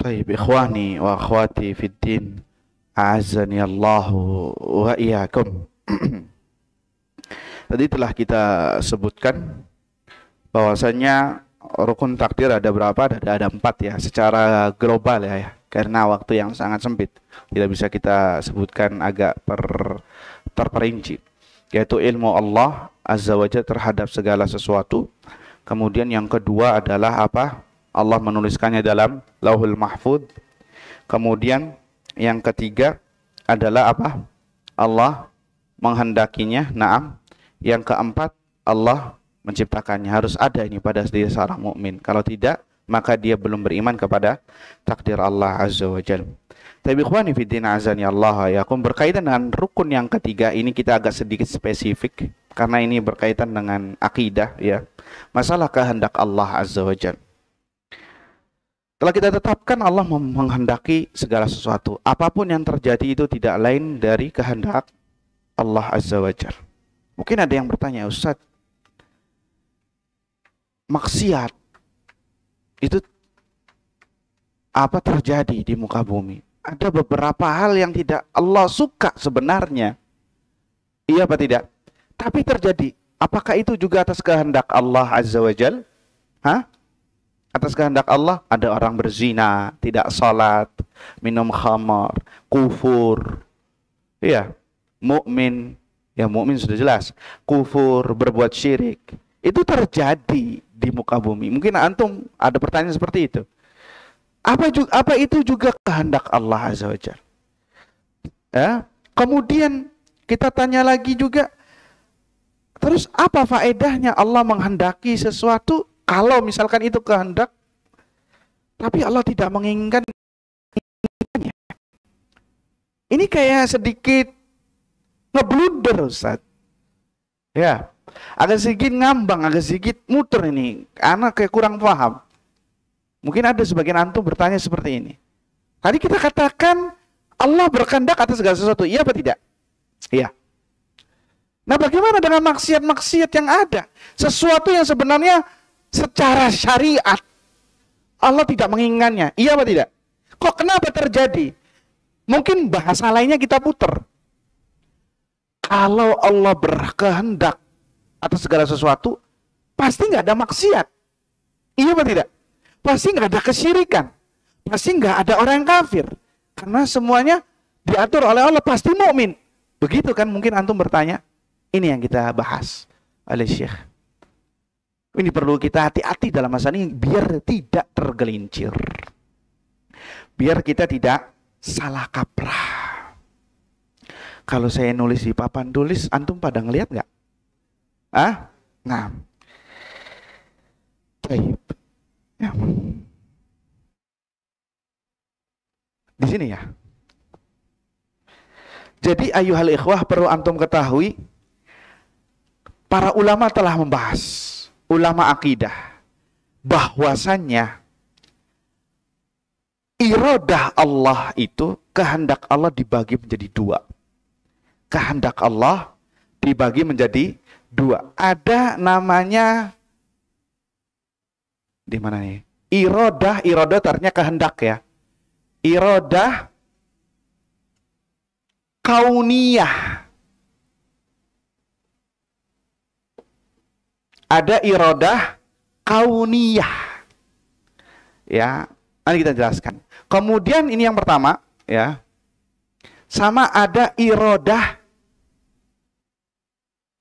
طيب إخواني وأخواتي في الدين أعزني الله وإياكم [CLEARS THROAT] Tadi telah kita sebutkan bahwasanya rukun takdir ada berapa? Ada, ada empat ya, secara global ya, ya, karena waktu yang sangat sempit tidak bisa kita sebutkan agak per, terperinci. Yaitu ilmu Allah azza wajalla terhadap segala sesuatu. Kemudian yang kedua adalah apa? Allah menuliskannya dalam Lauhul Mahfud. Kemudian yang ketiga adalah apa? Allah menghendakinya. Naam. Yang keempat Allah menciptakannya. Harus ada ini pada diri seorang mukmin. Kalau tidak maka dia belum beriman kepada takdir Allah Azza wa Jalla. Tapi ikhwani fi din azani Allah ya. berkaitan dengan rukun yang ketiga ini kita agak sedikit spesifik karena ini berkaitan dengan akidah ya. Masalah kehendak Allah Azza wa Jalla. Telah kita tetapkan Allah menghendaki segala sesuatu. Apapun yang terjadi itu tidak lain dari kehendak Allah Azza wa Jal. Mungkin ada yang bertanya, Ustaz, maksiat itu apa terjadi di muka bumi? Ada beberapa hal yang tidak Allah suka sebenarnya. Iya apa tidak? Tapi terjadi. Apakah itu juga atas kehendak Allah Azza wa Jal? Hah? Atas kehendak Allah ada orang berzina, tidak salat, minum khamar, kufur. Iya, mukmin ya mukmin sudah jelas, kufur, berbuat syirik. Itu terjadi di muka bumi. Mungkin antum ada pertanyaan seperti itu. Apa juga, apa itu juga kehendak Allah Azza wajalla? Ya. Kemudian kita tanya lagi juga Terus apa faedahnya Allah menghendaki sesuatu kalau misalkan itu kehendak, tapi Allah tidak menginginkan ini kayak sedikit ngeblunder Ustaz. Ya, agak sedikit ngambang, agak sedikit muter ini. Anak kayak kurang paham. Mungkin ada sebagian antum bertanya seperti ini. Tadi kita katakan Allah berkehendak atas segala sesuatu, iya apa tidak? Iya. Nah bagaimana dengan maksiat-maksiat yang ada? Sesuatu yang sebenarnya secara syariat Allah tidak menginginkannya. Iya apa tidak? Kok kenapa terjadi? Mungkin bahasa lainnya kita puter. Kalau Allah berkehendak atas segala sesuatu, pasti nggak ada maksiat. Iya apa tidak? Pasti nggak ada kesyirikan. Pasti nggak ada orang yang kafir. Karena semuanya diatur oleh Allah pasti mukmin. Begitu kan mungkin antum bertanya. Ini yang kita bahas oleh Syekh. Ini perlu kita hati-hati dalam masa ini biar tidak tergelincir. Biar kita tidak salah kaprah. Kalau saya nulis di papan tulis, antum pada ngelihat nggak? Ah, nah, Baik. Ya. Di sini ya. Jadi ayuhal ikhwah perlu antum ketahui para ulama telah membahas ulama akidah bahwasannya irodah Allah itu kehendak Allah dibagi menjadi dua. Kehendak Allah dibagi menjadi dua. Ada namanya di mana nih? Irodah, irodah artinya kehendak ya. Irodah kauniyah ada irodah kauniyah. Ya, nanti kita jelaskan. Kemudian ini yang pertama, ya. Sama ada irodah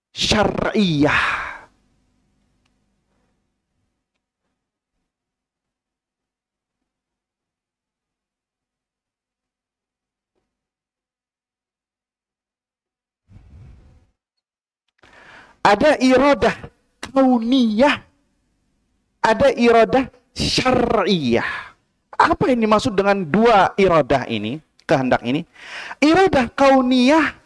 syariah. Ada irodah kauniyah, ada iradah syariah Apa ini maksud dengan dua iradah ini, kehendak ini? Iradah kauniyah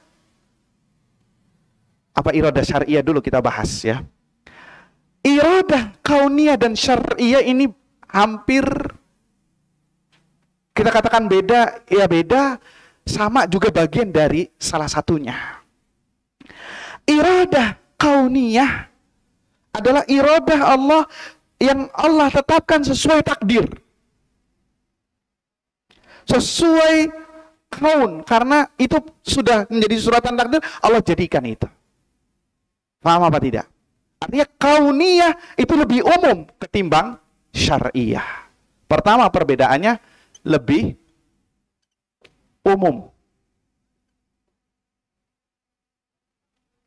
apa iradah syariah dulu kita bahas ya. Iradah kauniyah dan syariah ini hampir kita katakan beda, ya beda, sama juga bagian dari salah satunya. Iradah kauniyah adalah irodah Allah yang Allah tetapkan sesuai takdir. Sesuai kaun karena itu sudah menjadi suratan takdir Allah jadikan itu. Paham apa tidak? Artinya kauniyah itu lebih umum ketimbang syariah. Pertama perbedaannya lebih umum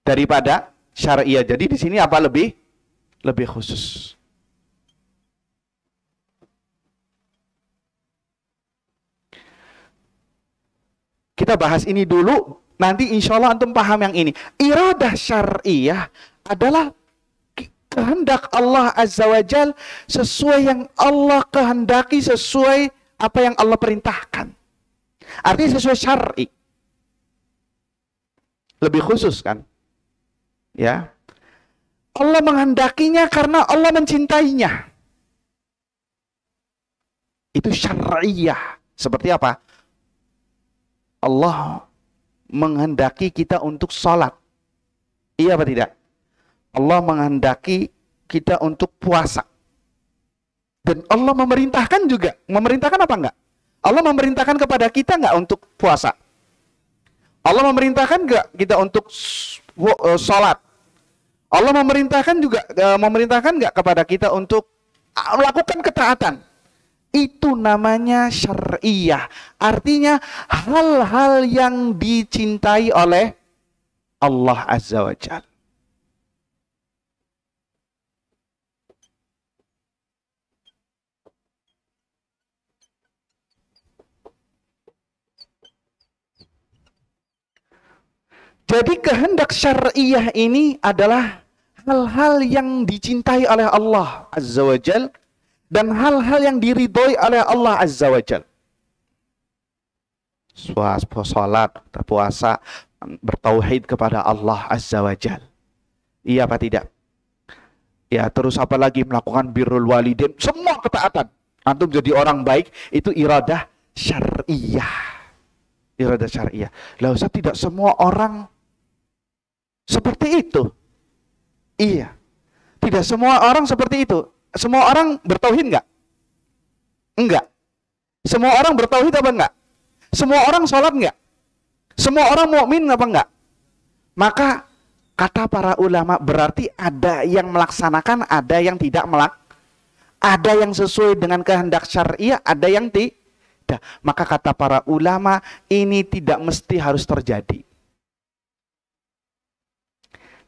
daripada syariah. Jadi di sini apa lebih lebih khusus. Kita bahas ini dulu, nanti insya Allah antum paham yang ini. Iradah syariah adalah kehendak Allah Azza wa Jal sesuai yang Allah kehendaki, sesuai apa yang Allah perintahkan. Artinya sesuai syari. Lebih khusus kan? Ya. Allah menghendakinya karena Allah mencintainya. Itu syariah. Seperti apa? Allah menghendaki kita untuk sholat. Iya apa tidak? Allah menghendaki kita untuk puasa. Dan Allah memerintahkan juga. Memerintahkan apa enggak? Allah memerintahkan kepada kita enggak untuk puasa? Allah memerintahkan enggak kita untuk eh, sholat? Allah memerintahkan juga eh, memerintahkan nggak kepada kita untuk ah, melakukan ketaatan. Itu namanya syariah. Artinya hal-hal yang dicintai oleh Allah Azza wa Jalla. Jadi kehendak syariah ini adalah hal-hal yang dicintai oleh Allah Azza wa Jal dan hal-hal yang diridhoi oleh Allah Azza wa Jal. Salat, berpuasa, bertauhid kepada Allah Azza wa Jal. Iya apa tidak? Ya, terus apa lagi melakukan birrul walidin, semua ketaatan. Antum jadi orang baik itu iradah syariah. Iradah syariah. Lalu saya tidak semua orang seperti itu. Iya. Tidak semua orang seperti itu. Semua orang bertauhid enggak? Enggak. Semua orang bertauhid apa enggak? Semua orang sholat enggak? Semua orang mukmin apa enggak? Maka kata para ulama berarti ada yang melaksanakan, ada yang tidak melak, ada yang sesuai dengan kehendak syariah, ada yang tidak. Maka kata para ulama ini tidak mesti harus terjadi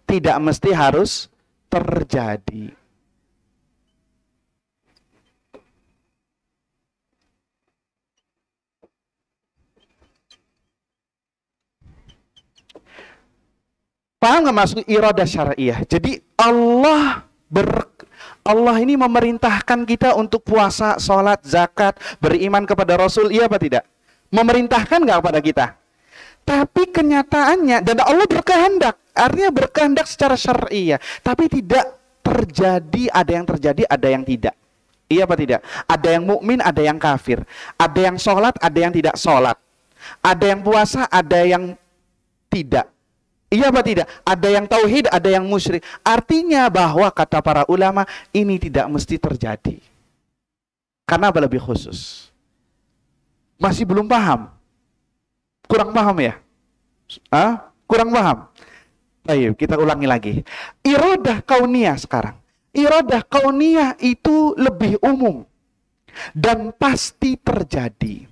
tidak mesti harus terjadi. Paham nggak maksud irada syariah? Jadi Allah ber Allah ini memerintahkan kita untuk puasa, sholat, zakat, beriman kepada Rasul, iya apa tidak? Memerintahkan nggak kepada kita? Tapi kenyataannya dan Allah berkehendak, artinya berkehendak secara syar'i ya, tapi tidak terjadi ada yang terjadi, ada yang tidak. Iya apa tidak? Ada yang mukmin, ada yang kafir. Ada yang sholat, ada yang tidak sholat. Ada yang puasa, ada yang tidak. Iya apa tidak? Ada yang tauhid, ada yang musyrik. Artinya bahwa kata para ulama ini tidak mesti terjadi. Karena apa lebih khusus? Masih belum paham. Kurang paham ya? Ah, kurang paham. Ayo kita ulangi lagi. Irodah kaunia sekarang. Irodah kaunia itu lebih umum dan pasti terjadi.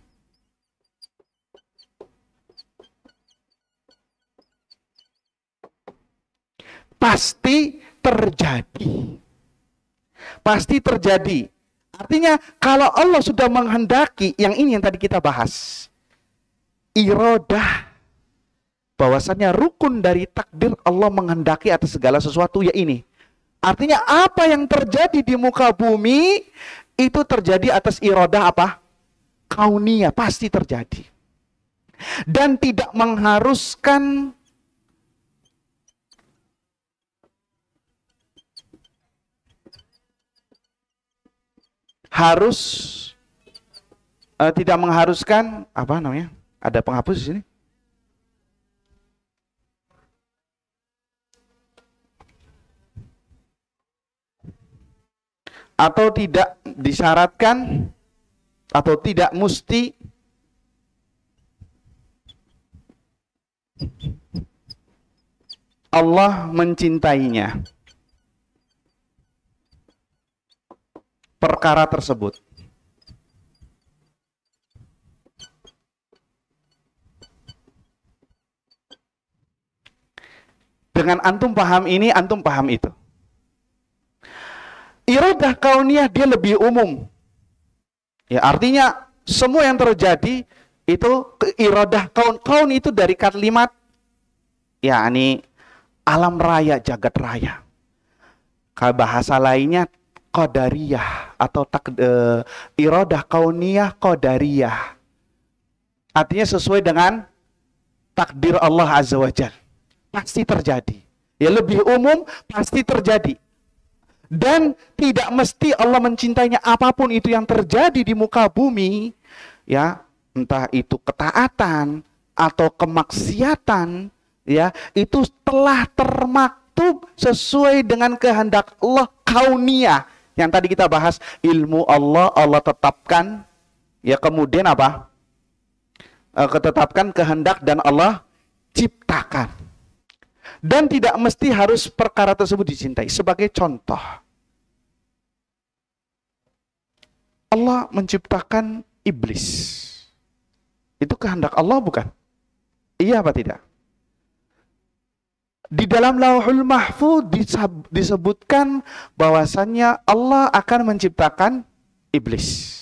Pasti terjadi. Pasti terjadi. Artinya kalau Allah sudah menghendaki yang ini yang tadi kita bahas irodah bahwasannya rukun dari takdir Allah menghendaki atas segala sesuatu ya ini. Artinya apa yang terjadi di muka bumi itu terjadi atas irodah apa? Kaunia pasti terjadi. Dan tidak mengharuskan harus uh, tidak mengharuskan apa namanya? Ada penghapus di sini? Atau tidak disyaratkan atau tidak mesti Allah mencintainya perkara tersebut. Dengan antum paham ini, antum paham itu. Iradah kauniyah dia lebih umum. Ya, artinya semua yang terjadi itu iradah kaun. Kaun itu dari kalimat yakni alam raya, jagat raya. Kalau bahasa lainnya qadariyah atau tak e, irodah kauniyah qadariyah. Artinya sesuai dengan takdir Allah Azza wa Jalla pasti terjadi. Ya lebih umum pasti terjadi. Dan tidak mesti Allah mencintainya apapun itu yang terjadi di muka bumi, ya, entah itu ketaatan atau kemaksiatan, ya, itu telah termaktub sesuai dengan kehendak Allah kaunia yang tadi kita bahas ilmu Allah Allah tetapkan ya kemudian apa? Eh, ketetapkan kehendak dan Allah ciptakan. Dan tidak mesti harus perkara tersebut dicintai. Sebagai contoh, Allah menciptakan iblis. Itu kehendak Allah bukan? Iya apa tidak? Di dalam lauhul mahfud disebutkan bahwasannya Allah akan menciptakan iblis.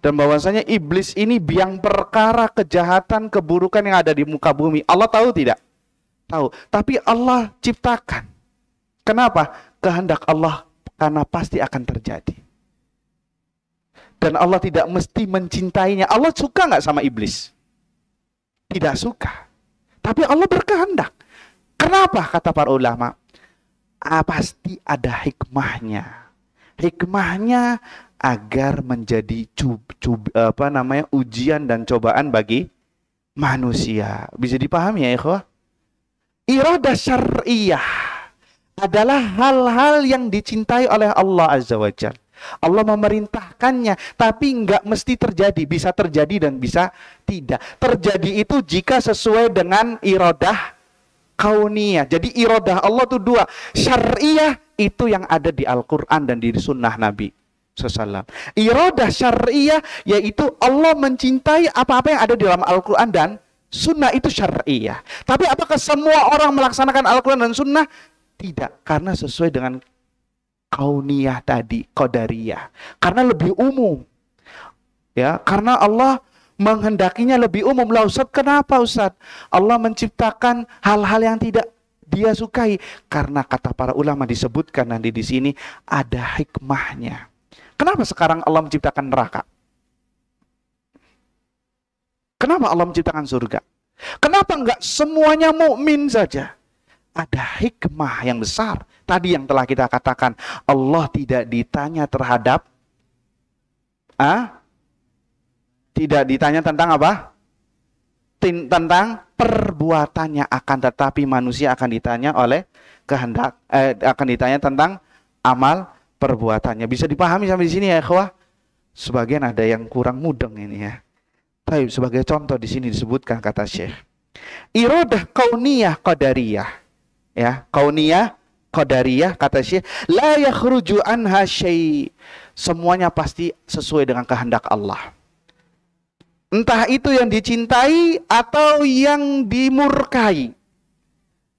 Dan bahwasannya iblis ini biang perkara kejahatan keburukan yang ada di muka bumi. Allah tahu tidak? tahu, tapi Allah ciptakan. Kenapa? Kehendak Allah karena pasti akan terjadi. Dan Allah tidak mesti mencintainya. Allah suka nggak sama iblis? Tidak suka. Tapi Allah berkehendak. Kenapa? Kata para ulama. Ah, pasti ada hikmahnya. Hikmahnya agar menjadi cub, cub, apa namanya ujian dan cobaan bagi manusia. Bisa dipahami ya, ikhwah? Iroda syariah adalah hal-hal yang dicintai oleh Allah Azza wa Jal. Allah memerintahkannya, tapi nggak mesti terjadi. Bisa terjadi dan bisa tidak. Terjadi itu jika sesuai dengan irodah kauniyah. Jadi irodah Allah itu dua. Syariah itu yang ada di Al-Quran dan di sunnah Nabi Sesalam. Irodah syariah yaitu Allah mencintai apa-apa yang ada di dalam Al-Quran dan Sunnah itu syariah. Tapi apakah semua orang melaksanakan Al-Quran dan Sunnah? Tidak, karena sesuai dengan kauniyah tadi, kodariyah. Karena lebih umum. Ya, karena Allah menghendakinya lebih umum. Lah Ustaz, kenapa Ustaz? Allah menciptakan hal-hal yang tidak dia sukai karena kata para ulama disebutkan nanti di sini ada hikmahnya. Kenapa sekarang Allah menciptakan neraka? Kenapa Allah menciptakan surga? Kenapa enggak semuanya mukmin saja? Ada hikmah yang besar. Tadi yang telah kita katakan, Allah tidak ditanya terhadap ah, tidak ditanya tentang apa? tentang perbuatannya akan tetapi manusia akan ditanya oleh kehendak eh, akan ditanya tentang amal perbuatannya. Bisa dipahami sampai di sini ya, ikhwah? Sebagian ada yang kurang mudeng ini ya. Tapi sebagai contoh di sini disebutkan kata Syekh. Irodah kauniyah qadariyah. Ya, kauniyah qadariyah kata Syekh, la yakhruju anha syai. Semuanya pasti sesuai dengan kehendak Allah. Entah itu yang dicintai atau yang dimurkai.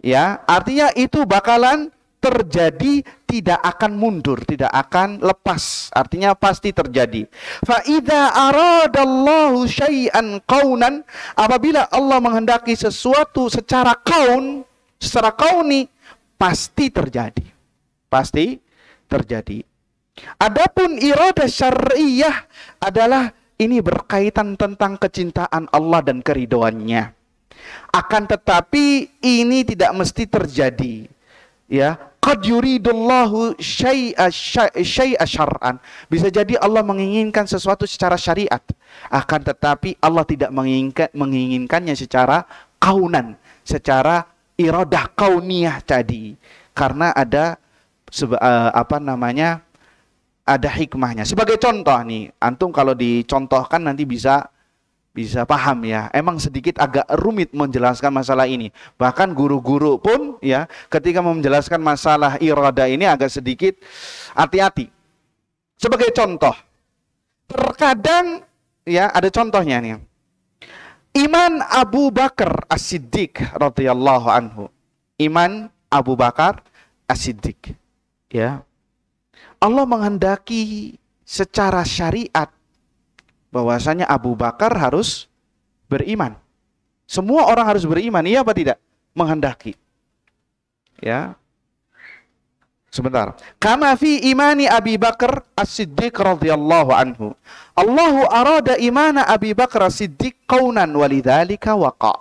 Ya, artinya itu bakalan terjadi tidak akan mundur, tidak akan lepas. Artinya pasti terjadi. Fa idza aradallahu syai'an kaunan, apabila Allah menghendaki sesuatu secara kaun, secara kauni pasti terjadi. Pasti terjadi. Adapun irada syariah adalah ini berkaitan tentang kecintaan Allah dan keridoannya. Akan tetapi ini tidak mesti terjadi ya Qad yuridullahu syai'a syar'an. Bisa jadi Allah menginginkan sesuatu secara syariat. Akan tetapi Allah tidak menginginkan, menginginkannya secara kaunan, secara iradah kauniyah tadi. Karena ada eh, apa namanya? ada hikmahnya. Sebagai contoh nih, antum kalau dicontohkan nanti bisa bisa paham ya. Emang sedikit agak rumit menjelaskan masalah ini. Bahkan guru-guru pun ya ketika menjelaskan masalah irada ini agak sedikit hati-hati. Sebagai contoh, terkadang ya ada contohnya nih. Iman Abu Bakar As-Siddiq radhiyallahu anhu. Iman Abu Bakar As-Siddiq. Ya. Allah menghendaki secara syariat bahwasanya Abu Bakar harus beriman. Semua orang harus beriman, iya apa tidak? Menghendaki. Ya. Sebentar. Kama fi imani Abi Bakar As-Siddiq radhiyallahu anhu. Allahu arada imana Abi Bakar As-Siddiq kaunan walidzalika waqa.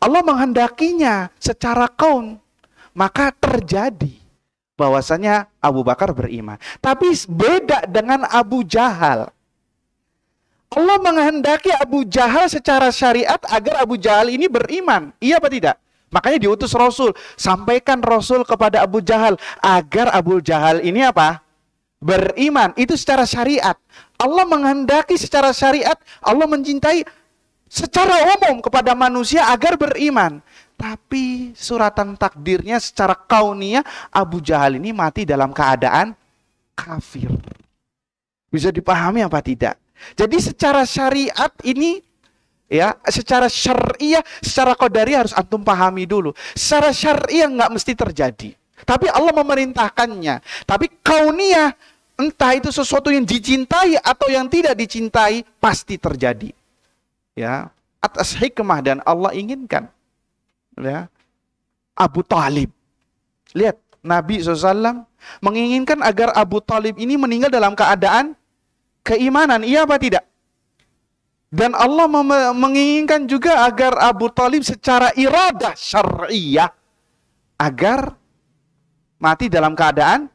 Allah menghendakinya secara kaun, maka terjadi bahwasanya Abu Bakar beriman. Tapi beda dengan Abu Jahal. Allah menghendaki Abu Jahal secara syariat agar Abu Jahal ini beriman. Iya apa tidak? Makanya diutus Rasul. Sampaikan Rasul kepada Abu Jahal agar Abu Jahal ini apa? Beriman. Itu secara syariat. Allah menghendaki secara syariat. Allah mencintai secara umum kepada manusia agar beriman. Tapi suratan takdirnya secara kaunia Abu Jahal ini mati dalam keadaan kafir. Bisa dipahami apa tidak? Jadi secara syariat ini ya secara syariah secara kodari harus antum pahami dulu secara syariah nggak mesti terjadi tapi Allah memerintahkannya tapi kauniyah entah itu sesuatu yang dicintai atau yang tidak dicintai pasti terjadi ya atas hikmah dan Allah inginkan ya Abu Talib lihat Nabi SAW menginginkan agar Abu Talib ini meninggal dalam keadaan keimanan, iya apa tidak? Dan Allah menginginkan juga agar Abu Talib secara irada syariah agar mati dalam keadaan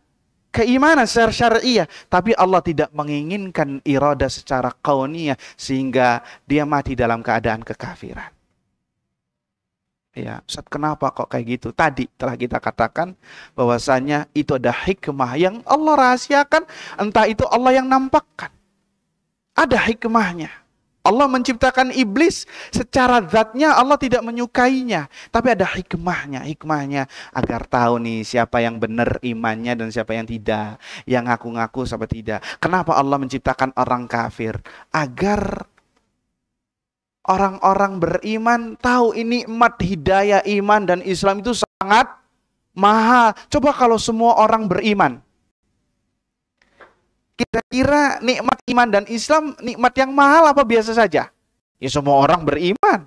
keimanan secara syariah. Tapi Allah tidak menginginkan irada secara kauniyah sehingga dia mati dalam keadaan kekafiran. Ya, Ustaz kenapa kok kayak gitu? Tadi telah kita katakan bahwasanya itu ada hikmah yang Allah rahasiakan, entah itu Allah yang nampakkan. Ada hikmahnya. Allah menciptakan iblis secara zatnya Allah tidak menyukainya, tapi ada hikmahnya, hikmahnya agar tahu nih siapa yang benar imannya dan siapa yang tidak, yang ngaku-ngaku siapa tidak. Kenapa Allah menciptakan orang kafir? Agar orang-orang beriman tahu ini emat hidayah iman dan Islam itu sangat mahal. Coba kalau semua orang beriman, Kira-kira nikmat iman dan Islam nikmat yang mahal apa biasa saja? Ya semua orang beriman.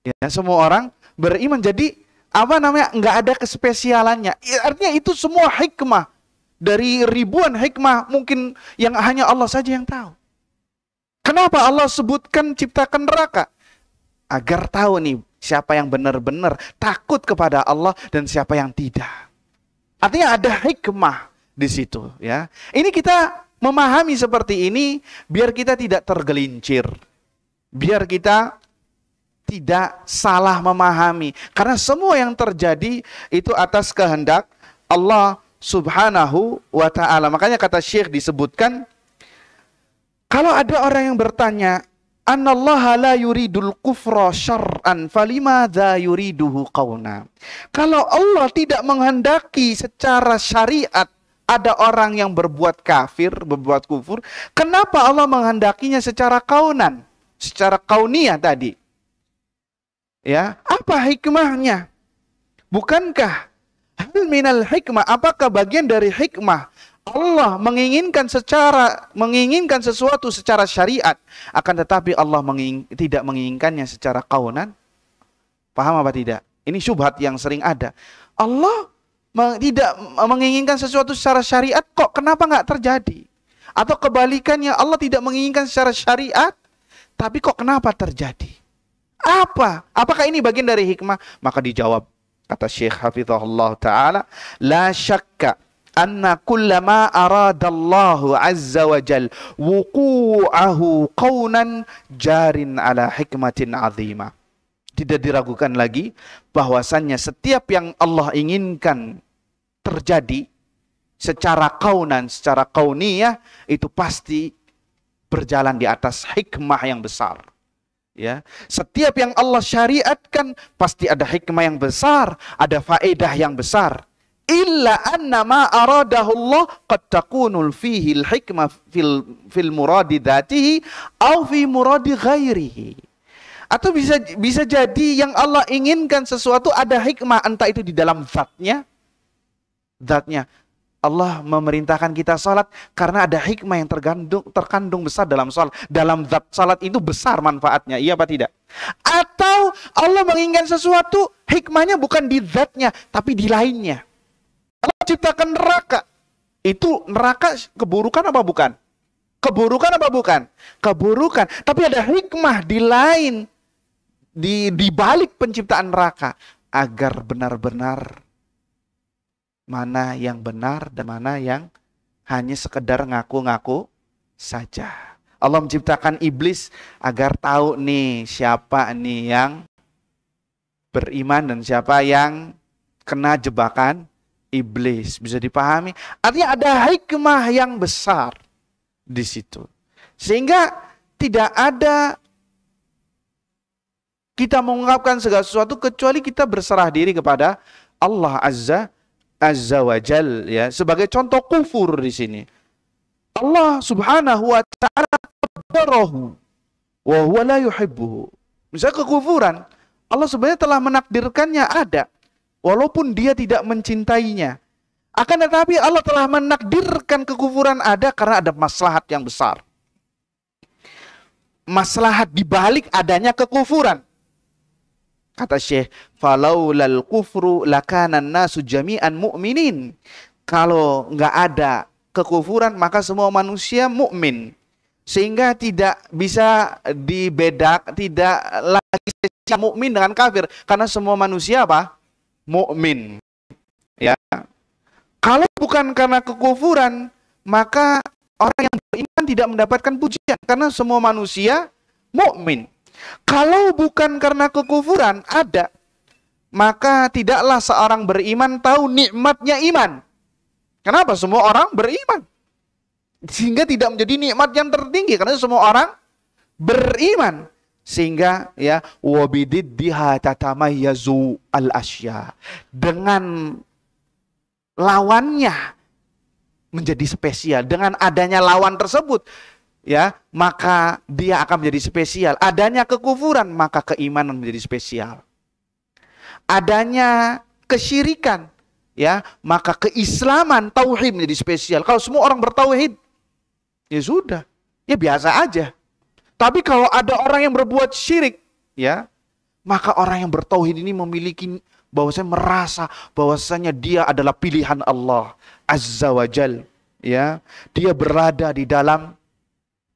Ya semua orang beriman. Jadi apa namanya nggak ada kespesialannya. Ya, artinya itu semua hikmah dari ribuan hikmah mungkin yang hanya Allah saja yang tahu. Kenapa Allah sebutkan ciptakan neraka? Agar tahu nih siapa yang benar-benar takut kepada Allah dan siapa yang tidak. Artinya ada hikmah di situ ya. Ini kita memahami seperti ini biar kita tidak tergelincir. Biar kita tidak salah memahami karena semua yang terjadi itu atas kehendak Allah Subhanahu wa taala. Makanya kata Syekh disebutkan kalau ada orang yang bertanya Anallaha la yuridul kufra syar'an falimadza yuriduhu qawna. Kalau Allah tidak menghendaki secara syariat ada orang yang berbuat kafir, berbuat kufur, kenapa Allah menghendakinya secara kaunan, secara kaunia tadi? Ya, apa hikmahnya? Bukankah hal minal hikmah? Apakah bagian dari hikmah? Allah menginginkan secara menginginkan sesuatu secara syariat, akan tetapi Allah menging, tidak menginginkannya secara kaunan. Paham apa tidak? Ini syubhat yang sering ada. Allah tidak menginginkan sesuatu secara syariat kok kenapa nggak terjadi atau kebalikannya Allah tidak menginginkan secara syariat tapi kok kenapa terjadi apa apakah ini bagian dari hikmah maka dijawab kata Syekh Hafizahullah taala la syakka anna kullama aradallahu azza wa jal wuqu'ahu qawnan jarin ala hikmatin azimah tidak diragukan lagi bahwasannya setiap yang Allah inginkan terjadi secara kaunan, secara kauniyah itu pasti berjalan di atas hikmah yang besar. Ya, setiap yang Allah syariatkan pasti ada hikmah yang besar, ada faedah yang besar. Illa anna ma aradahullah qad takunul fihi al-hikmah fil fil muradi dzatihi aw fi muradi ghairihi. Atau bisa bisa jadi yang Allah inginkan sesuatu ada hikmah entah itu di dalam zatnya. Zatnya. Allah memerintahkan kita salat karena ada hikmah yang tergandung terkandung besar dalam salat. Dalam zat salat itu besar manfaatnya, iya apa tidak? Atau Allah menginginkan sesuatu hikmahnya bukan di zatnya tapi di lainnya. Allah ciptakan neraka. Itu neraka keburukan apa bukan? keburukan apa bukan? Keburukan. Tapi ada hikmah di lain di di balik penciptaan neraka agar benar-benar mana yang benar dan mana yang hanya sekedar ngaku-ngaku saja. Allah menciptakan iblis agar tahu nih siapa nih yang beriman dan siapa yang kena jebakan iblis. Bisa dipahami? Artinya ada hikmah yang besar di situ. Sehingga tidak ada kita mengungkapkan segala sesuatu kecuali kita berserah diri kepada Allah Azza Azza wa Jal ya sebagai contoh kufur di sini. Allah Subhanahu wa taala qadarahu wa huwa la yuhibbuhu. Misalnya kekufuran, Allah sebenarnya telah menakdirkannya ada walaupun dia tidak mencintainya. Akan tetapi Allah telah menakdirkan kekufuran ada karena ada maslahat yang besar. Maslahat dibalik adanya kekufuran. Kata Syekh, falaulal kufru lakanan nasu jami'an mu'minin. Kalau nggak ada kekufuran maka semua manusia mukmin sehingga tidak bisa dibedak tidak lagi mukmin dengan kafir karena semua manusia apa mukmin ya kalau bukan karena kekufuran maka orang yang beriman tidak mendapatkan pujian karena semua manusia mukmin kalau bukan karena kekufuran ada, maka tidaklah seorang beriman tahu nikmatnya iman. Kenapa semua orang beriman? Sehingga tidak menjadi nikmat yang tertinggi karena semua orang beriman sehingga ya wabidid diha tatamayyazu al asya dengan lawannya menjadi spesial dengan adanya lawan tersebut ya maka dia akan menjadi spesial adanya kekufuran maka keimanan menjadi spesial adanya kesyirikan ya maka keislaman tauhid menjadi spesial kalau semua orang bertauhid ya sudah ya biasa aja tapi kalau ada orang yang berbuat syirik ya maka orang yang bertauhid ini memiliki bahwasanya merasa bahwasanya dia adalah pilihan Allah azza wajal ya dia berada di dalam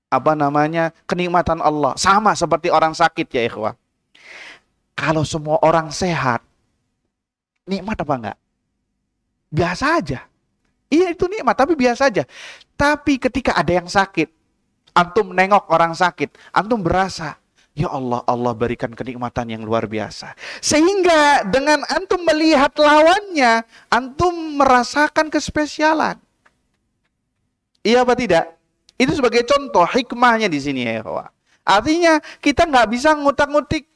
apa namanya kenikmatan Allah sama seperti orang sakit ya ikhwah kalau semua orang sehat nikmat apa enggak biasa aja iya itu nikmat tapi biasa aja tapi ketika ada yang sakit antum nengok orang sakit antum berasa Ya Allah, Allah berikan kenikmatan yang luar biasa. Sehingga dengan antum melihat lawannya, antum merasakan kespesialan. Iya apa tidak? Itu sebagai contoh hikmahnya di sini ya ikhwah. Artinya kita nggak bisa ngutak-ngutik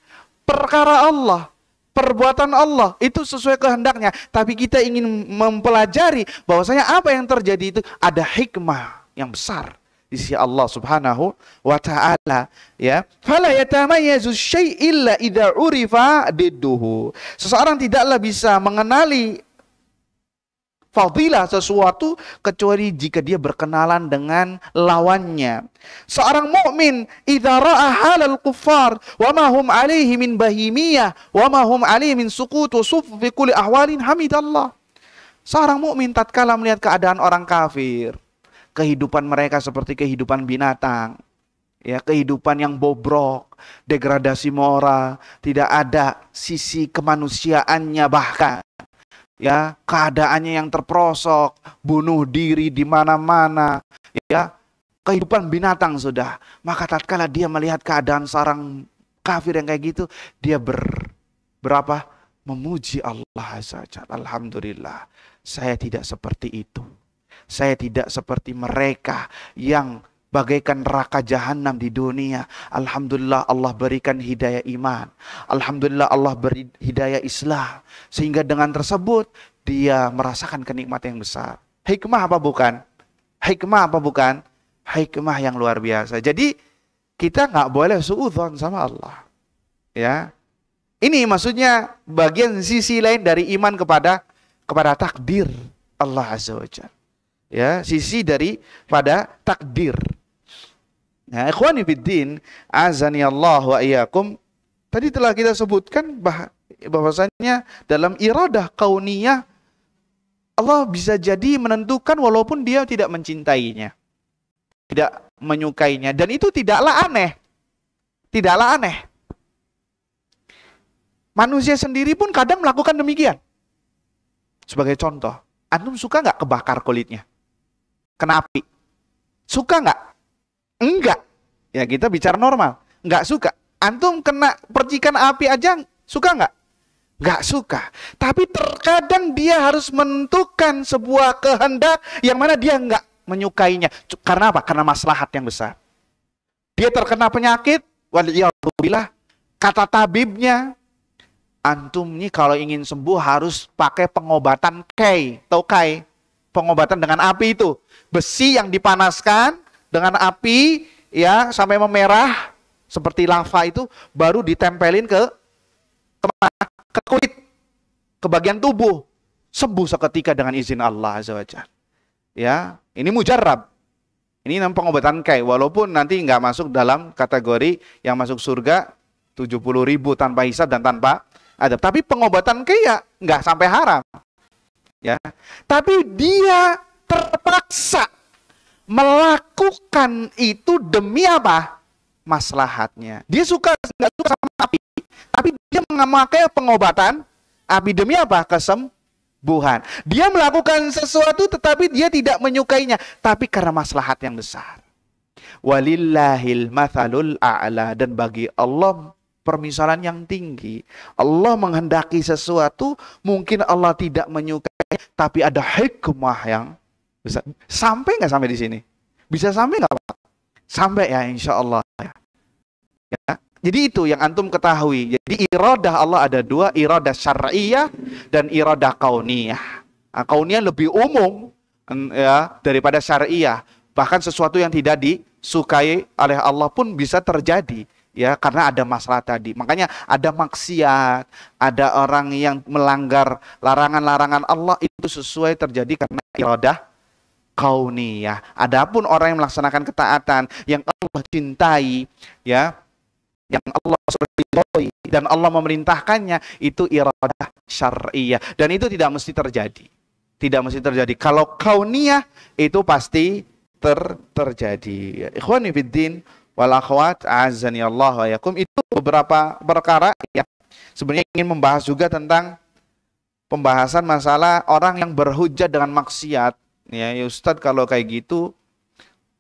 perkara Allah. Perbuatan Allah itu sesuai kehendaknya, tapi kita ingin mempelajari bahwasanya apa yang terjadi itu ada hikmah yang besar di sisi Allah Subhanahu wa taala ya fala yatamayyazu syai' illa idza urifa didduhu seseorang tidaklah bisa mengenali fadilah sesuatu kecuali jika dia berkenalan dengan lawannya. Seorang mukmin idza ra'a halal kuffar wa ma hum alaihi min bahimiyah wa ma hum alaihi min sukut suf fi kulli ahwalin hamidallah. Seorang mukmin tatkala melihat keadaan orang kafir, kehidupan mereka seperti kehidupan binatang, ya kehidupan yang bobrok, degradasi moral, tidak ada sisi kemanusiaannya bahkan ya keadaannya yang terprosok, bunuh diri di mana-mana, ya kehidupan binatang sudah. Maka tatkala dia melihat keadaan sarang kafir yang kayak gitu, dia ber berapa memuji Allah saja. Alhamdulillah, saya tidak seperti itu. Saya tidak seperti mereka yang bagaikan neraka jahanam di dunia. Alhamdulillah Allah berikan hidayah iman. Alhamdulillah Allah beri hidayah Islam. Sehingga dengan tersebut dia merasakan kenikmatan yang besar. Hikmah apa bukan? Hikmah apa bukan? Hikmah yang luar biasa. Jadi kita nggak boleh suudzon sama Allah. Ya, ini maksudnya bagian sisi lain dari iman kepada kepada takdir Allah Azza wa Ya, sisi dari pada takdir. Nah, ikhwani fiddin, azani Allah wa iyakum. Tadi telah kita sebutkan bah bahwasannya dalam iradah kauniyah Allah bisa jadi menentukan walaupun dia tidak mencintainya. Tidak menyukainya dan itu tidaklah aneh. Tidaklah aneh. Manusia sendiri pun kadang melakukan demikian. Sebagai contoh, antum suka nggak kebakar kulitnya? Kena api? Suka nggak? Enggak. Ya kita bicara normal. Enggak suka. Antum kena percikan api aja suka enggak? Enggak suka. Tapi terkadang dia harus menentukan sebuah kehendak yang mana dia enggak menyukainya. Karena apa? Karena maslahat yang besar. Dia terkena penyakit, waliyahulillah, kata tabibnya, antum nih kalau ingin sembuh harus pakai pengobatan kai, atau kai? Pengobatan dengan api itu. Besi yang dipanaskan, dengan api ya sampai memerah seperti lava itu baru ditempelin ke kemana? ke kulit ke bagian tubuh sembuh seketika dengan izin Allah azza Ya, ini mujarab. Ini namanya pengobatan kai walaupun nanti nggak masuk dalam kategori yang masuk surga 70 ribu tanpa hisab dan tanpa adab. Tapi pengobatan kai ya nggak sampai haram. Ya. Tapi dia terpaksa melakukan itu demi apa? Maslahatnya. Dia suka nggak suka sama api, tapi dia mengamalkan pengobatan api demi apa? Kesembuhan. Dia melakukan sesuatu tetapi dia tidak menyukainya, tapi karena maslahat yang besar. Walillahil mathalul a'la dan bagi Allah permisalan yang tinggi. Allah menghendaki sesuatu, mungkin Allah tidak menyukai, tapi ada hikmah yang Ustaz, sampai nggak sampai di sini? Bisa sampai nggak Pak? Sampai ya insya Allah. Ya. Jadi itu yang antum ketahui. Jadi irodah Allah ada dua, irodah syariah dan irodah kauniyah. Nah, kauniyah lebih umum ya daripada syariah. Bahkan sesuatu yang tidak disukai oleh Allah pun bisa terjadi ya karena ada masalah tadi. Makanya ada maksiat, ada orang yang melanggar larangan-larangan Allah itu sesuai terjadi karena irodah kauniyah. Adapun orang yang melaksanakan ketaatan yang Allah cintai, ya, yang Allah ridhoi dan Allah memerintahkannya itu iradah syariah dan itu tidak mesti terjadi. Tidak mesti terjadi. Kalau kauniyah itu pasti ter terjadi. Ikhwani fiddin wal akhwat azani Allah wa yakum itu beberapa perkara ya. Sebenarnya ingin membahas juga tentang pembahasan masalah orang yang berhujat dengan maksiat Ya, ya Ustadz kalau kayak gitu,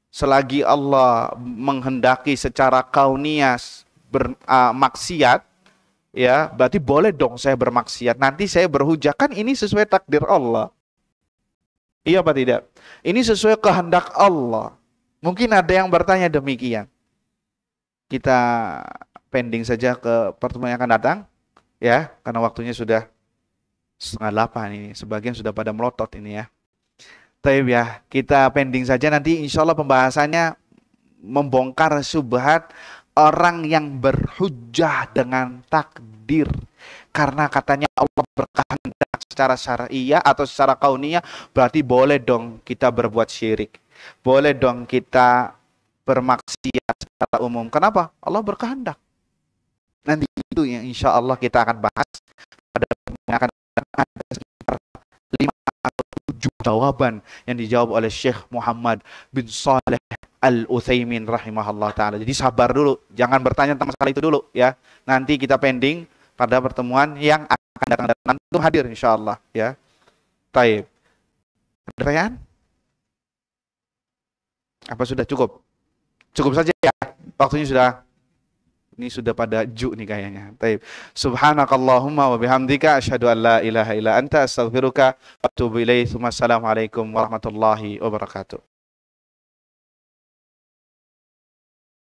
selagi Allah menghendaki secara kaunias bermaksiat, uh, ya berarti boleh dong saya bermaksiat. Nanti saya berhujah kan ini sesuai takdir Allah. Iya apa tidak? Ini sesuai kehendak Allah. Mungkin ada yang bertanya demikian. Kita pending saja ke pertemuan yang akan datang, ya, karena waktunya sudah setengah delapan ini. Sebagian sudah pada melotot ini ya. Taib ya, kita pending saja nanti insya Allah pembahasannya membongkar subhat orang yang berhujah dengan takdir. Karena katanya Allah berkehendak secara syariah atau secara kauniyah, berarti boleh dong kita berbuat syirik. Boleh dong kita bermaksiat secara umum. Kenapa? Allah berkehendak. Nanti itu yang insya Allah kita akan bahas pada akan jawaban yang dijawab oleh Syekh Muhammad bin Saleh Al-Utsaimin rahimahullah taala. Jadi sabar dulu, jangan bertanya tentang masalah itu dulu ya. Nanti kita pending pada pertemuan yang akan datang dan nanti hadir insyaallah ya. Taib. Pertanyaan? Apa sudah cukup? Cukup saja ya. Waktunya sudah ini sudah pada ju nih kayaknya. Taib. Subhanakallahumma wa bihamdika asyhadu an la ilaha illa anta astaghfiruka wa atubu ilaik. Wassalamualaikum warahmatullahi wabarakatuh.